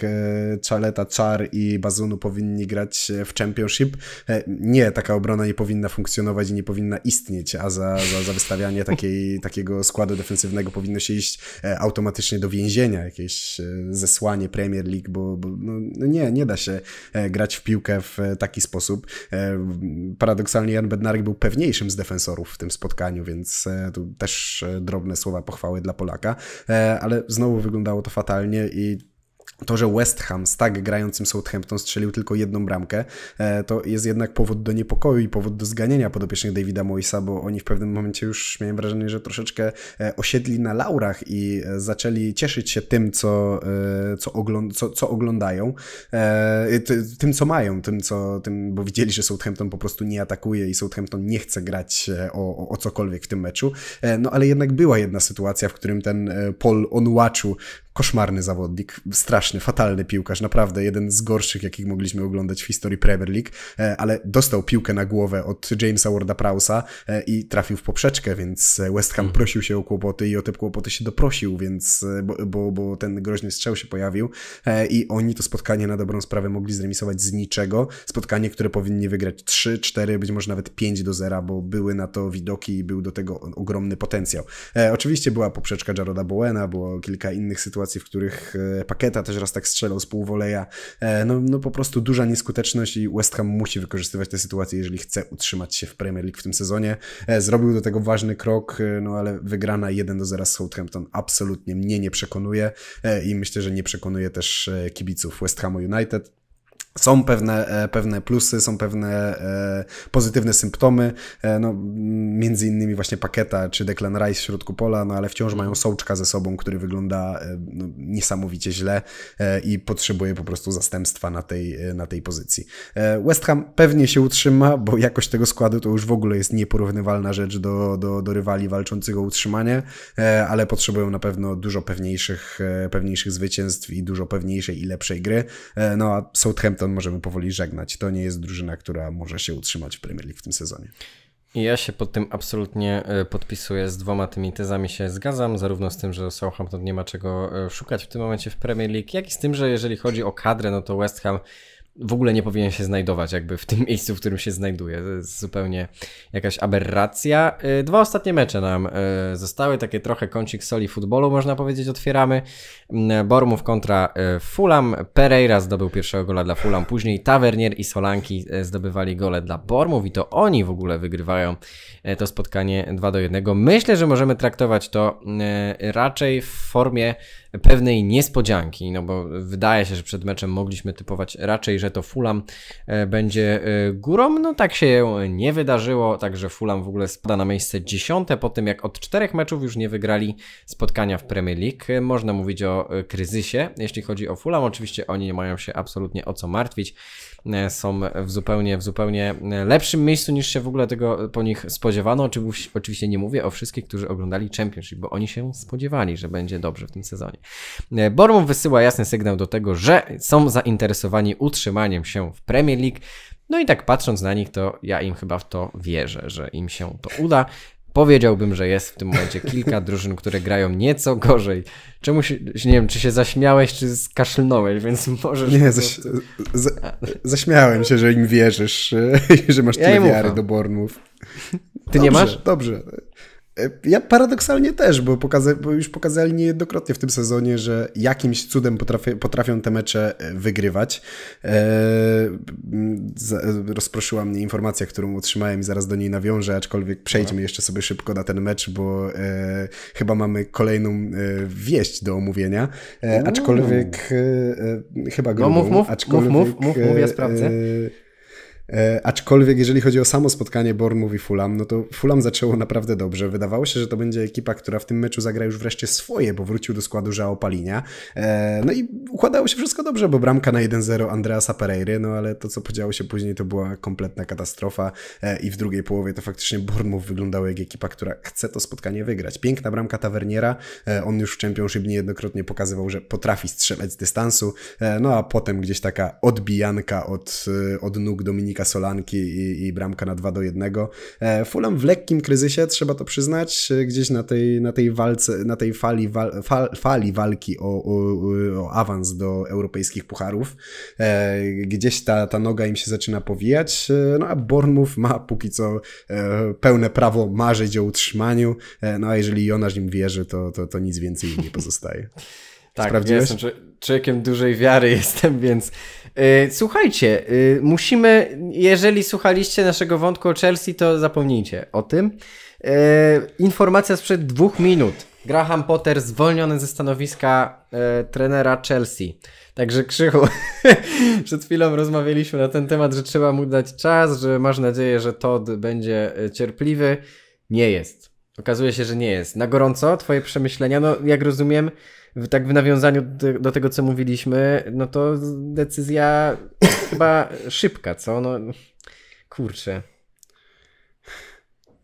Czaleta, Czar i Bazunu powinni grać w Championship. Nie, taka obrona nie powinna funkcjonować i nie powinna istnieć, a za, za, za wystawianie takiej, *laughs* takiego składu defensywnego powinno się iść automatycznie do więzienia, jakieś zesłanie Premier League, bo, bo no, no nie, nie da się E, grać w piłkę w e, taki sposób. E, paradoksalnie Jan Bednarek był pewniejszym z defensorów w tym spotkaniu, więc tu też drobne słowa pochwały dla Polaka, ale znowu wyglądało to fatalnie i to, że West Ham z tak grającym Southampton strzelił tylko jedną bramkę, e, to jest jednak powód do niepokoju i powód do zganienia podopiecznych Davida Moisa, bo oni w pewnym momencie już miałem wrażenie, że troszeczkę e, osiedli na laurach i e, zaczęli cieszyć się tym, co, co, ogląd co, co oglądają, tym, co mają, tym, co, tym, bo widzieli, że Southampton po prostu nie atakuje i Southampton nie chce grać o, o, cokolwiek w tym meczu. No ale jednak była jedna sytuacja, w którym ten Paul Onwaczu koszmarny zawodnik, straszny, fatalny piłkarz, naprawdę jeden z gorszych, jakich mogliśmy oglądać w historii Premier League, e, ale dostał piłkę na głowę od Jamesa Warda Prowsa e, i trafił w poprzeczkę, więc e, West Ham mhm. prosił się o kłopoty i o te kłopoty się doprosił, więc, bo, bo, bo ten groźny strzał się pojawił i oni to spotkanie na dobrą sprawę mogli zremisować z niczego, spotkanie, które powinni wygrać 3, 4, być może nawet 5 do 0, bo były na to widoki i był do tego ogromny potencjał. Oczywiście była poprzeczka Jaroda Bowena, było kilka innych sytuacji, sytuacji, w których e, Paketa też raz tak strzelał z półwoleja. E, no, no po prostu duża nieskuteczność i West Ham musi wykorzystywać tę sytuację, jeżeli chce utrzymać się w Premier League w tym sezonie. E, zrobił do tego ważny krok, no ale wygrana 1 do 0 z Southampton absolutnie mnie nie przekonuje i myślę, że nie przekonuje też kibiców West Hamu United. Są pewne, e, pewne plusy, są pewne e, pozytywne symptomy, e, no, między innymi właśnie Paketa czy Declan Rice w środku pola, no ale wciąż mają Sołczka ze sobą, który wygląda e, no, niesamowicie źle e, i potrzebuje po prostu zastępstwa na tej, e, na tej pozycji. West Ham pewnie się utrzyma, bo jakość tego składu to już w ogóle jest nieporównywalna rzecz do, do, do rywali walczących o utrzymanie, ale potrzebują na pewno dużo pewniejszych, pewniejszych zwycięstw i dużo pewniejszej i lepszej gry. No a Southampton Everton możemy powoli żegnać. To nie jest drużyna, która może się utrzymać w Premier League w tym sezonie. Ja się pod tym absolutnie e, podpisuję, z dwoma tymi tezami się zgadzam, zarówno z tym, że Southampton nie ma czego e, szukać w tym momencie w Premier League, jak i z tym, że jeżeli chodzi o kadrę, no to West Ham w ogóle nie powinien się znajdować jakby w tym *laughs* miejscu, w którym się znajduje. To jest zupełnie jakaś aberracja. Y, dwa ostatnie mecze nam y, zostały, takie trochę kącik soli futbolu można powiedzieć otwieramy. Mm, Bormów kontra y, Fulham, Pereira zdobył pierwszego gola dla Fulham, później Tavernier i Solanki zdobywali gole dla Bormów i to oni w ogóle wygrywają to spotkanie 2 do 1. Myślę, że możemy traktować to raczej w formie pewnej niespodzianki, no bo wydaje się, że przed meczem mogliśmy typować raczej, że to Fulham e, będzie e, górą. No tak się nie wydarzyło, także Fulham w ogóle spada na miejsce dziesiąte po tym, jak od czterech meczów już nie wygrali spotkania w Premier League. E, można mówić o kryzysie, jeśli chodzi o Fulham. Oczywiście oni nie mają się absolutnie o co martwić. E, są w zupełnie, w zupełnie e, lepszym miejscu niż się w ogóle tego e, po nich spodziewano. Oczywiście nie mówię o wszystkich, którzy oglądali Championship, bo oni się spodziewali, że będzie dobrze w tym sezonie. Bormów wysyła jasny sygnał do tego, że są zainteresowani utrzymaniem się w Premier League. No i tak patrząc na nich, to ja im chyba w to wierzę, że im się to uda. Powiedziałbym, że jest w tym momencie kilka drużyn, które grają nieco gorzej. Czemu się, nie wiem, czy się zaśmiałeś, czy skaszlnąłeś, więc możesz... Nie, zaś, za, zaśmiałem się, że im wierzysz i *laughs* że masz ja tyle wiary do Bornów. Ty dobrze, nie masz? Dobrze. E, ja paradoksalnie też, bo, pokaza bo już pokazali niejednokrotnie w tym sezonie, że jakimś cudem potrafią te mecze e, wygrywać. Eee, rozproszyła mnie informacja, którą otrzymałem i zaraz do niej nawiążę, aczkolwiek przejdźmy jeszcze sobie szybko na ten mecz, bo e, chyba mamy kolejną e, wieść do omówienia. E, aczkolwiek chyba go. no, mów, mów, aczkolwiek, mów, mów, mów, mów, ja sprawdzę. E, aczkolwiek jeżeli chodzi o samo spotkanie Bournemouth i Fulham, no to Fulham zaczęło naprawdę dobrze. Wydawało się, że to będzie ekipa, która w tym meczu zagra już wreszcie swoje, bo wrócił do składu Żao Palinia. E, no i układało się wszystko dobrze, bo bramka na 1-0 Andreasa Pereiry, no ale to co podziało się później to była kompletna katastrofa e, i w drugiej połowie to faktycznie Bormów wyglądało jak ekipa, która chce to spotkanie wygrać. Piękna bramka Taverniera, on już w Championship niejednokrotnie pokazywał, że potrafi strzelać z dystansu, no a potem gdzieś taka odbijanka od, od nóg Dominika Solanki i, i bramka na 2 do 1. E, Fulham w lekkim kryzysie, trzeba to przyznać, e, gdzieś na tej, na tej walce, na tej fali, wal, fal, fali walki o, o, o, awans do europejskich pucharów. E, gdzieś ta, ta noga im się zaczyna powijać, no a Bournemouth ma póki co pełne prawo marzyć o utrzymaniu, no a jeżeli Jonasz im wierzy, to, to, to nic więcej im nie pozostaje. *laughs* Tak, jestem człowiekiem dużej wiary, *laughs* jestem, więc. Yy, słuchajcie, yy, musimy, jeżeli słuchaliście naszego wątku o Chelsea, to zapomnijcie o tym. Yy, informacja sprzed dwóch minut. Graham Potter zwolniony ze stanowiska y, trenera Chelsea. Także Krzychu, *laughs* przed chwilą rozmawialiśmy na ten temat, że trzeba mu dać czas, że masz nadzieję, że Todd będzie y, cierpliwy. Nie jest. Okazuje się, że nie jest. Na gorąco twoje przemyślenia, no jak rozumiem, tak w nawiązaniu do, tego, co mówiliśmy, no to decyzja chyba szybka, co? No, kurczę.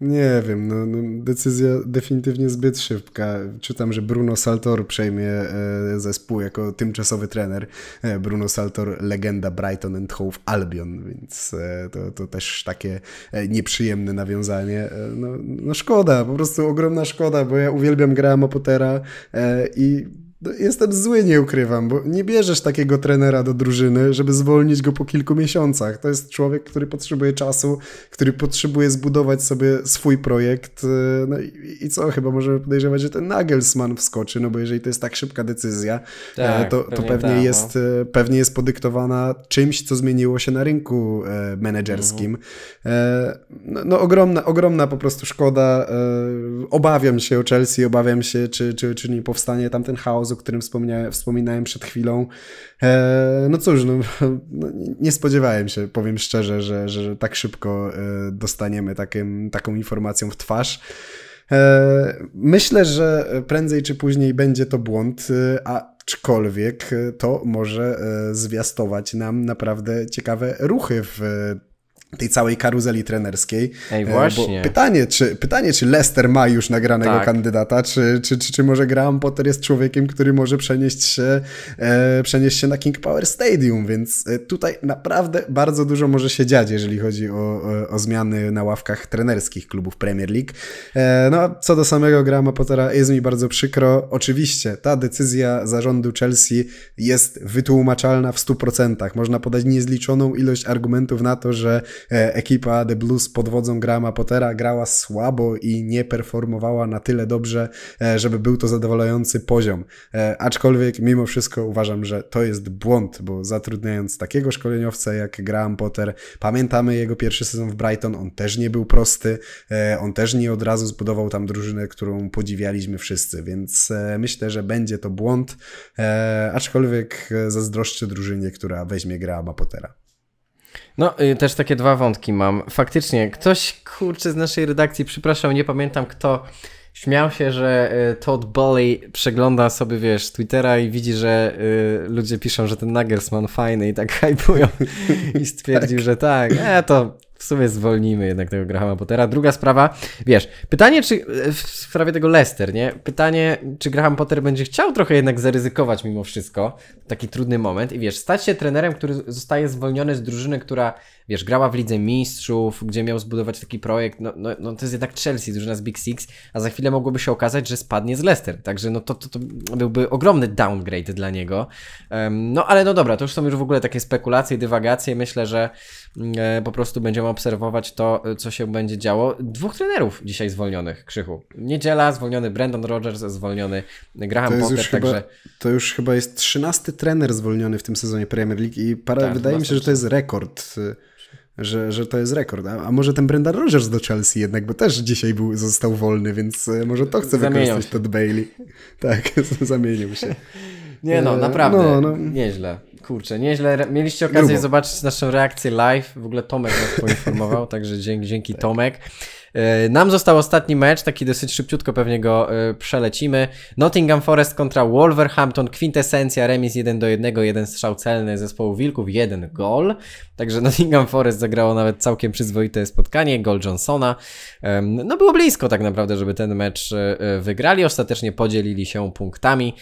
Nie wiem, no, no, decyzja definitywnie zbyt szybka. Czytam, że Bruno Saltor przejmie e, zespół jako tymczasowy trener. E, Bruno Saltor, legenda Brighton and Hove Albion, więc e, to, to też takie e, nieprzyjemne nawiązanie. E, no, no, szkoda, po prostu ogromna szkoda, bo ja uwielbiam Graham Pottera e, i no, jestem zły, nie ukrywam, bo nie bierzesz takiego trenera do drużyny, żeby zwolnić go po kilku miesiącach. To jest człowiek, który potrzebuje czasu, który potrzebuje zbudować sobie swój projekt. Y, no i, i co, chyba możemy podejrzewać, że ten Nagelsmann wskoczy, no bo jeżeli to jest tak szybka decyzja, e, tak, to, to pewnie, pewnie tak, no. jest, e, pewnie jest podyktowana czymś, co zmieniło się na rynku e, menedżerskim. Mhm. No, no, ogromna, ogromna po prostu szkoda. Obawiam się o Chelsea, obawiam się, czy, czy, czy nie powstanie tam ten chaos o którym wspominałem przed chwilą. E, no cóż, no, no, nie spodziewałem się, powiem szczerze, że, że, tak szybko e, dostaniemy takim, taką informacją w twarz. E, myślę, że prędzej czy później będzie to błąd, aczkolwiek to może zwiastować nam naprawdę ciekawe ruchy w tej całej karuzeli trenerskiej. Ej, e, właśnie. Bo pytanie, czy, pytanie, czy Lester ma już nagranego tak. kandydata, czy, czy, czy, czy może Graham Potter jest człowiekiem, który może przenieść się, e, przenieść się na King Power Stadium, więc e, tutaj naprawdę bardzo dużo może się dziać, jeżeli chodzi o, o, zmiany na ławkach trenerskich klubów Premier League. E, no, co do samego Grahama Pottera, jest mi bardzo przykro. Oczywiście ta decyzja zarządu Chelsea jest wytłumaczalna w 100%. Można podać niezliczoną ilość argumentów na to, że E, ekipa The Blues pod wodzą Grahama Pottera grała słabo i nie performowała na tyle dobrze, e, żeby był to zadowalający poziom. E, aczkolwiek mimo wszystko uważam, że to jest błąd, bo zatrudniając takiego szkoleniowca jak Graham Potter, pamiętamy jego pierwszy sezon w Brighton, on też nie był prosty, on też nie od razu zbudował tam drużynę, którą podziwialiśmy wszyscy, więc myślę, że będzie to błąd, aczkolwiek zazdroszczę drużynie, która weźmie Grahama Pottera. No, y, też takie dwa wątki mam. Faktycznie, ktoś kurczy z naszej redakcji, przepraszam, nie pamiętam kto, śmiał się, że y, Todd Bolley przegląda sobie, wiesz, Twittera i widzi, że y, ludzie piszą, że ten Nagelsmann fajny i tak *laughs* hypują i stwierdził, tak. że tak, e, to w sumie zwolnimy jednak tego Grahama Pottera. Druga sprawa, wiesz, pytanie czy e, w sprawie tego Lester, nie? Pytanie, czy Graham Potter będzie chciał trochę jednak zaryzykować mimo wszystko taki trudny moment i wiesz, stać się trenerem, który zostaje zwolniony z drużyny, która wiesz, grała w Lidze Mistrzów, gdzie miał zbudować taki projekt, no, no, no to jest jednak Chelsea, drużyna z Big Six, a za chwilę mogłoby się okazać, że spadnie z Leicester, także no to, to, to byłby ogromny downgrade dla niego, um, no ale no dobra, to już są już w ogóle takie spekulacje, dywagacje, myślę, że mm, e, po prostu będziemy obserwować to, e, co się będzie działo. Dwóch trenerów dzisiaj zwolnionych, Krzychu. Niedziela, zwolniony Brandon Rogers, zwolniony Graham Potter, także... Chyba, to już chyba jest trzynasty trener zwolniony w tym sezonie Premier League i para, tak, wydaje mi się, że to jest rekord y, że, że to jest rekord. A, może ten Brendan Rodgers do Chelsea jednak, bo też dzisiaj był, został wolny, więc e, może to chce Zamienią wykorzystać się. Todd Bailey. *laughs* Tak, *laughs* zamienił się. Nie no, e, no, naprawdę, no, no. nieźle. Kurczę, nieźle. Mieliście okazję Grubo. zobaczyć naszą reakcję live. W ogóle Tomek nas poinformował, *laughs* także dzięki, dzięki tak. Tomek. E, nam został ostatni mecz, taki dosyć szybciutko pewnie go e, przelecimy. Nottingham Forest kontra Wolverhampton, kwintesencja, remis 1 do 1, jeden strzał celny zespołu Wilków, jeden gol. Także Nottingham Forest zagrało nawet całkiem przyzwoite spotkanie, gol Johnsona. No było blisko tak naprawdę, żeby ten mecz e, wygrali, ostatecznie podzielili się punktami.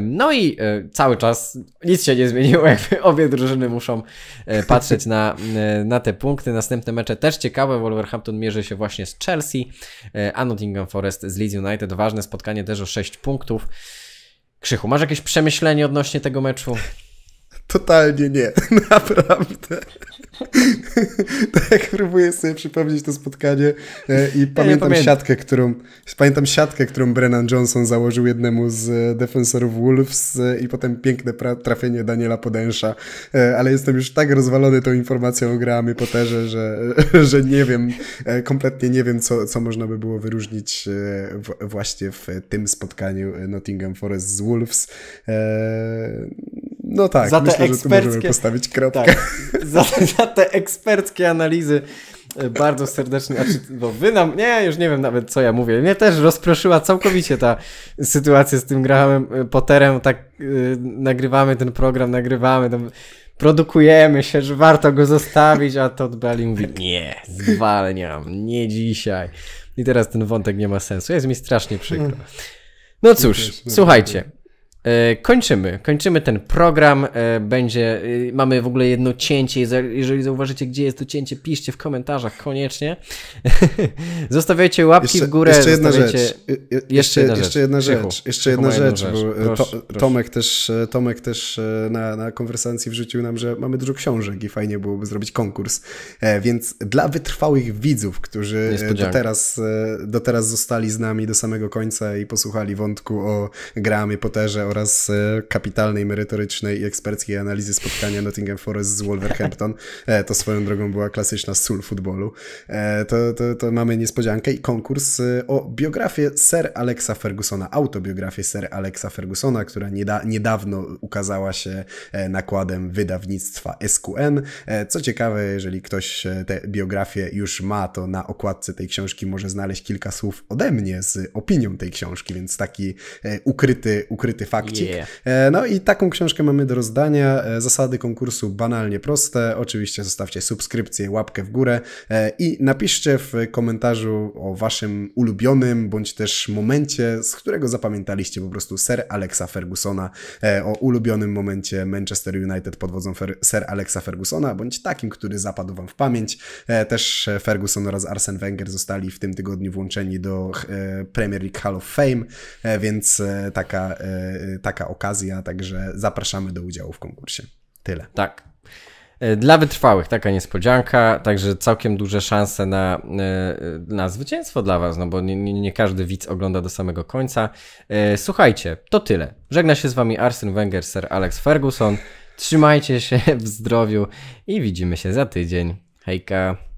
No i cały czas nic się nie zmieniło, *laughs* jakby obie drużyny muszą patrzeć na, na te punkty. Następne mecze też ciekawe, Wolverhampton mierzy się właśnie z Chelsea, e, a Nottingham Forest z Leeds United. Ważne spotkanie też o 6 punktów. Krzychu, masz jakieś przemyślenie odnośnie tego meczu? Totalnie nie, *laughs* naprawdę. *laughs* tak próbuję sobie przypomnieć to spotkanie e, i ja pamiętam, siatkę, którą pamiętam siatkę, którą Brennan Johnson założył jednemu z e, defensorów Wolves e, i potem piękne trafienie Daniela Podęsza, ale jestem już tak rozwalony tą informacją o Grahamie Potterze, że, *laughs* że nie wiem, kompletnie nie wiem, co, co można by było wyróżnić właśnie w tym spotkaniu Nottingham Forest z Wolves. No tak, za myślę, te eksperckie, że tu możemy postawić kropkę. Tak, *laughs* za, za te eksperckie analizy e, bardzo serdecznie, znaczy, bo wy nam, nie, już nie wiem nawet co ja mówię, mnie też rozproszyła całkowicie ta sytuacja z tym Grahamem e, Potterem, tak yy, nagrywamy ten program, nagrywamy, tam produkujemy się, że warto go zostawić, a Todd Belli mówi, nie, zwalniam, nie dzisiaj. I teraz ten wątek nie ma sensu, jest mi strasznie przykro. Mm. No cóż, słuchajcie, E, kończymy, kończymy ten program. E, będzie, e, mamy w ogóle jedno cięcie. Jeżeli zauważycie, gdzie jest to cięcie, piszcie w komentarzach koniecznie. *laughs* zostawiajcie łapki jeszcze, w górę. Jeszcze jedna zostawiajcie... rzecz. jeszcze, jedna jeszcze, jedna rzecz. jeszcze jedna rzecz. Proszę, to, proszę. Tomek też, Tomek też na, na konwersacji wrzucił nam, że mamy dużo książek i fajnie byłoby zrobić konkurs. Więc dla wytrwałych widzów, którzy do teraz, do teraz zostali z nami do samego końca i posłuchali wątku o Gramie o oraz e, kapitalnej, merytorycznej i eksperckiej analizy spotkania Nottingham Forest z Wolverhampton. E, to swoją drogą była klasyczna sól futbolu. E, to, to, to mamy niespodziankę i konkurs o biografię Sir Alexa Fergusona, autobiografię Sir Alexa Fergusona, która nieda niedawno ukazała się nakładem wydawnictwa SQN. Co ciekawe, jeżeli ktoś tę biografię już ma, to na okładce tej książki może znaleźć kilka słów ode mnie z opinią tej książki, więc taki ukryty, ukryty fakt fakcik. Yeah. E, no i taką książkę mamy do rozdania. E, zasady konkursu banalnie proste. Oczywiście zostawcie subskrypcję, łapkę w górę e, i napiszcie w komentarzu o waszym ulubionym bądź też momencie, z którego zapamiętaliście po prostu ser Alexa Fergusona, o ulubionym momencie Manchester United pod wodzą Fer Alexa Fergusona, bądź takim, który zapadł wam w pamięć. Też Ferguson oraz Arsen Wenger zostali w tym tygodniu włączeni do Premier League Hall of Fame, więc taka Y, taka okazja, także zapraszamy do udziału w konkursie. Tyle. Tak. Y, dla wytrwałych taka niespodzianka, także całkiem duże szanse na, y, na zwycięstwo dla Was, no bo nie, nie, każdy widz ogląda do samego końca. Słuchajcie, to tyle. Żegna się z Wami Arsyn Wenger, Sir Alex Ferguson. Trzymajcie się *laughs* w zdrowiu i widzimy się za tydzień. Hejka!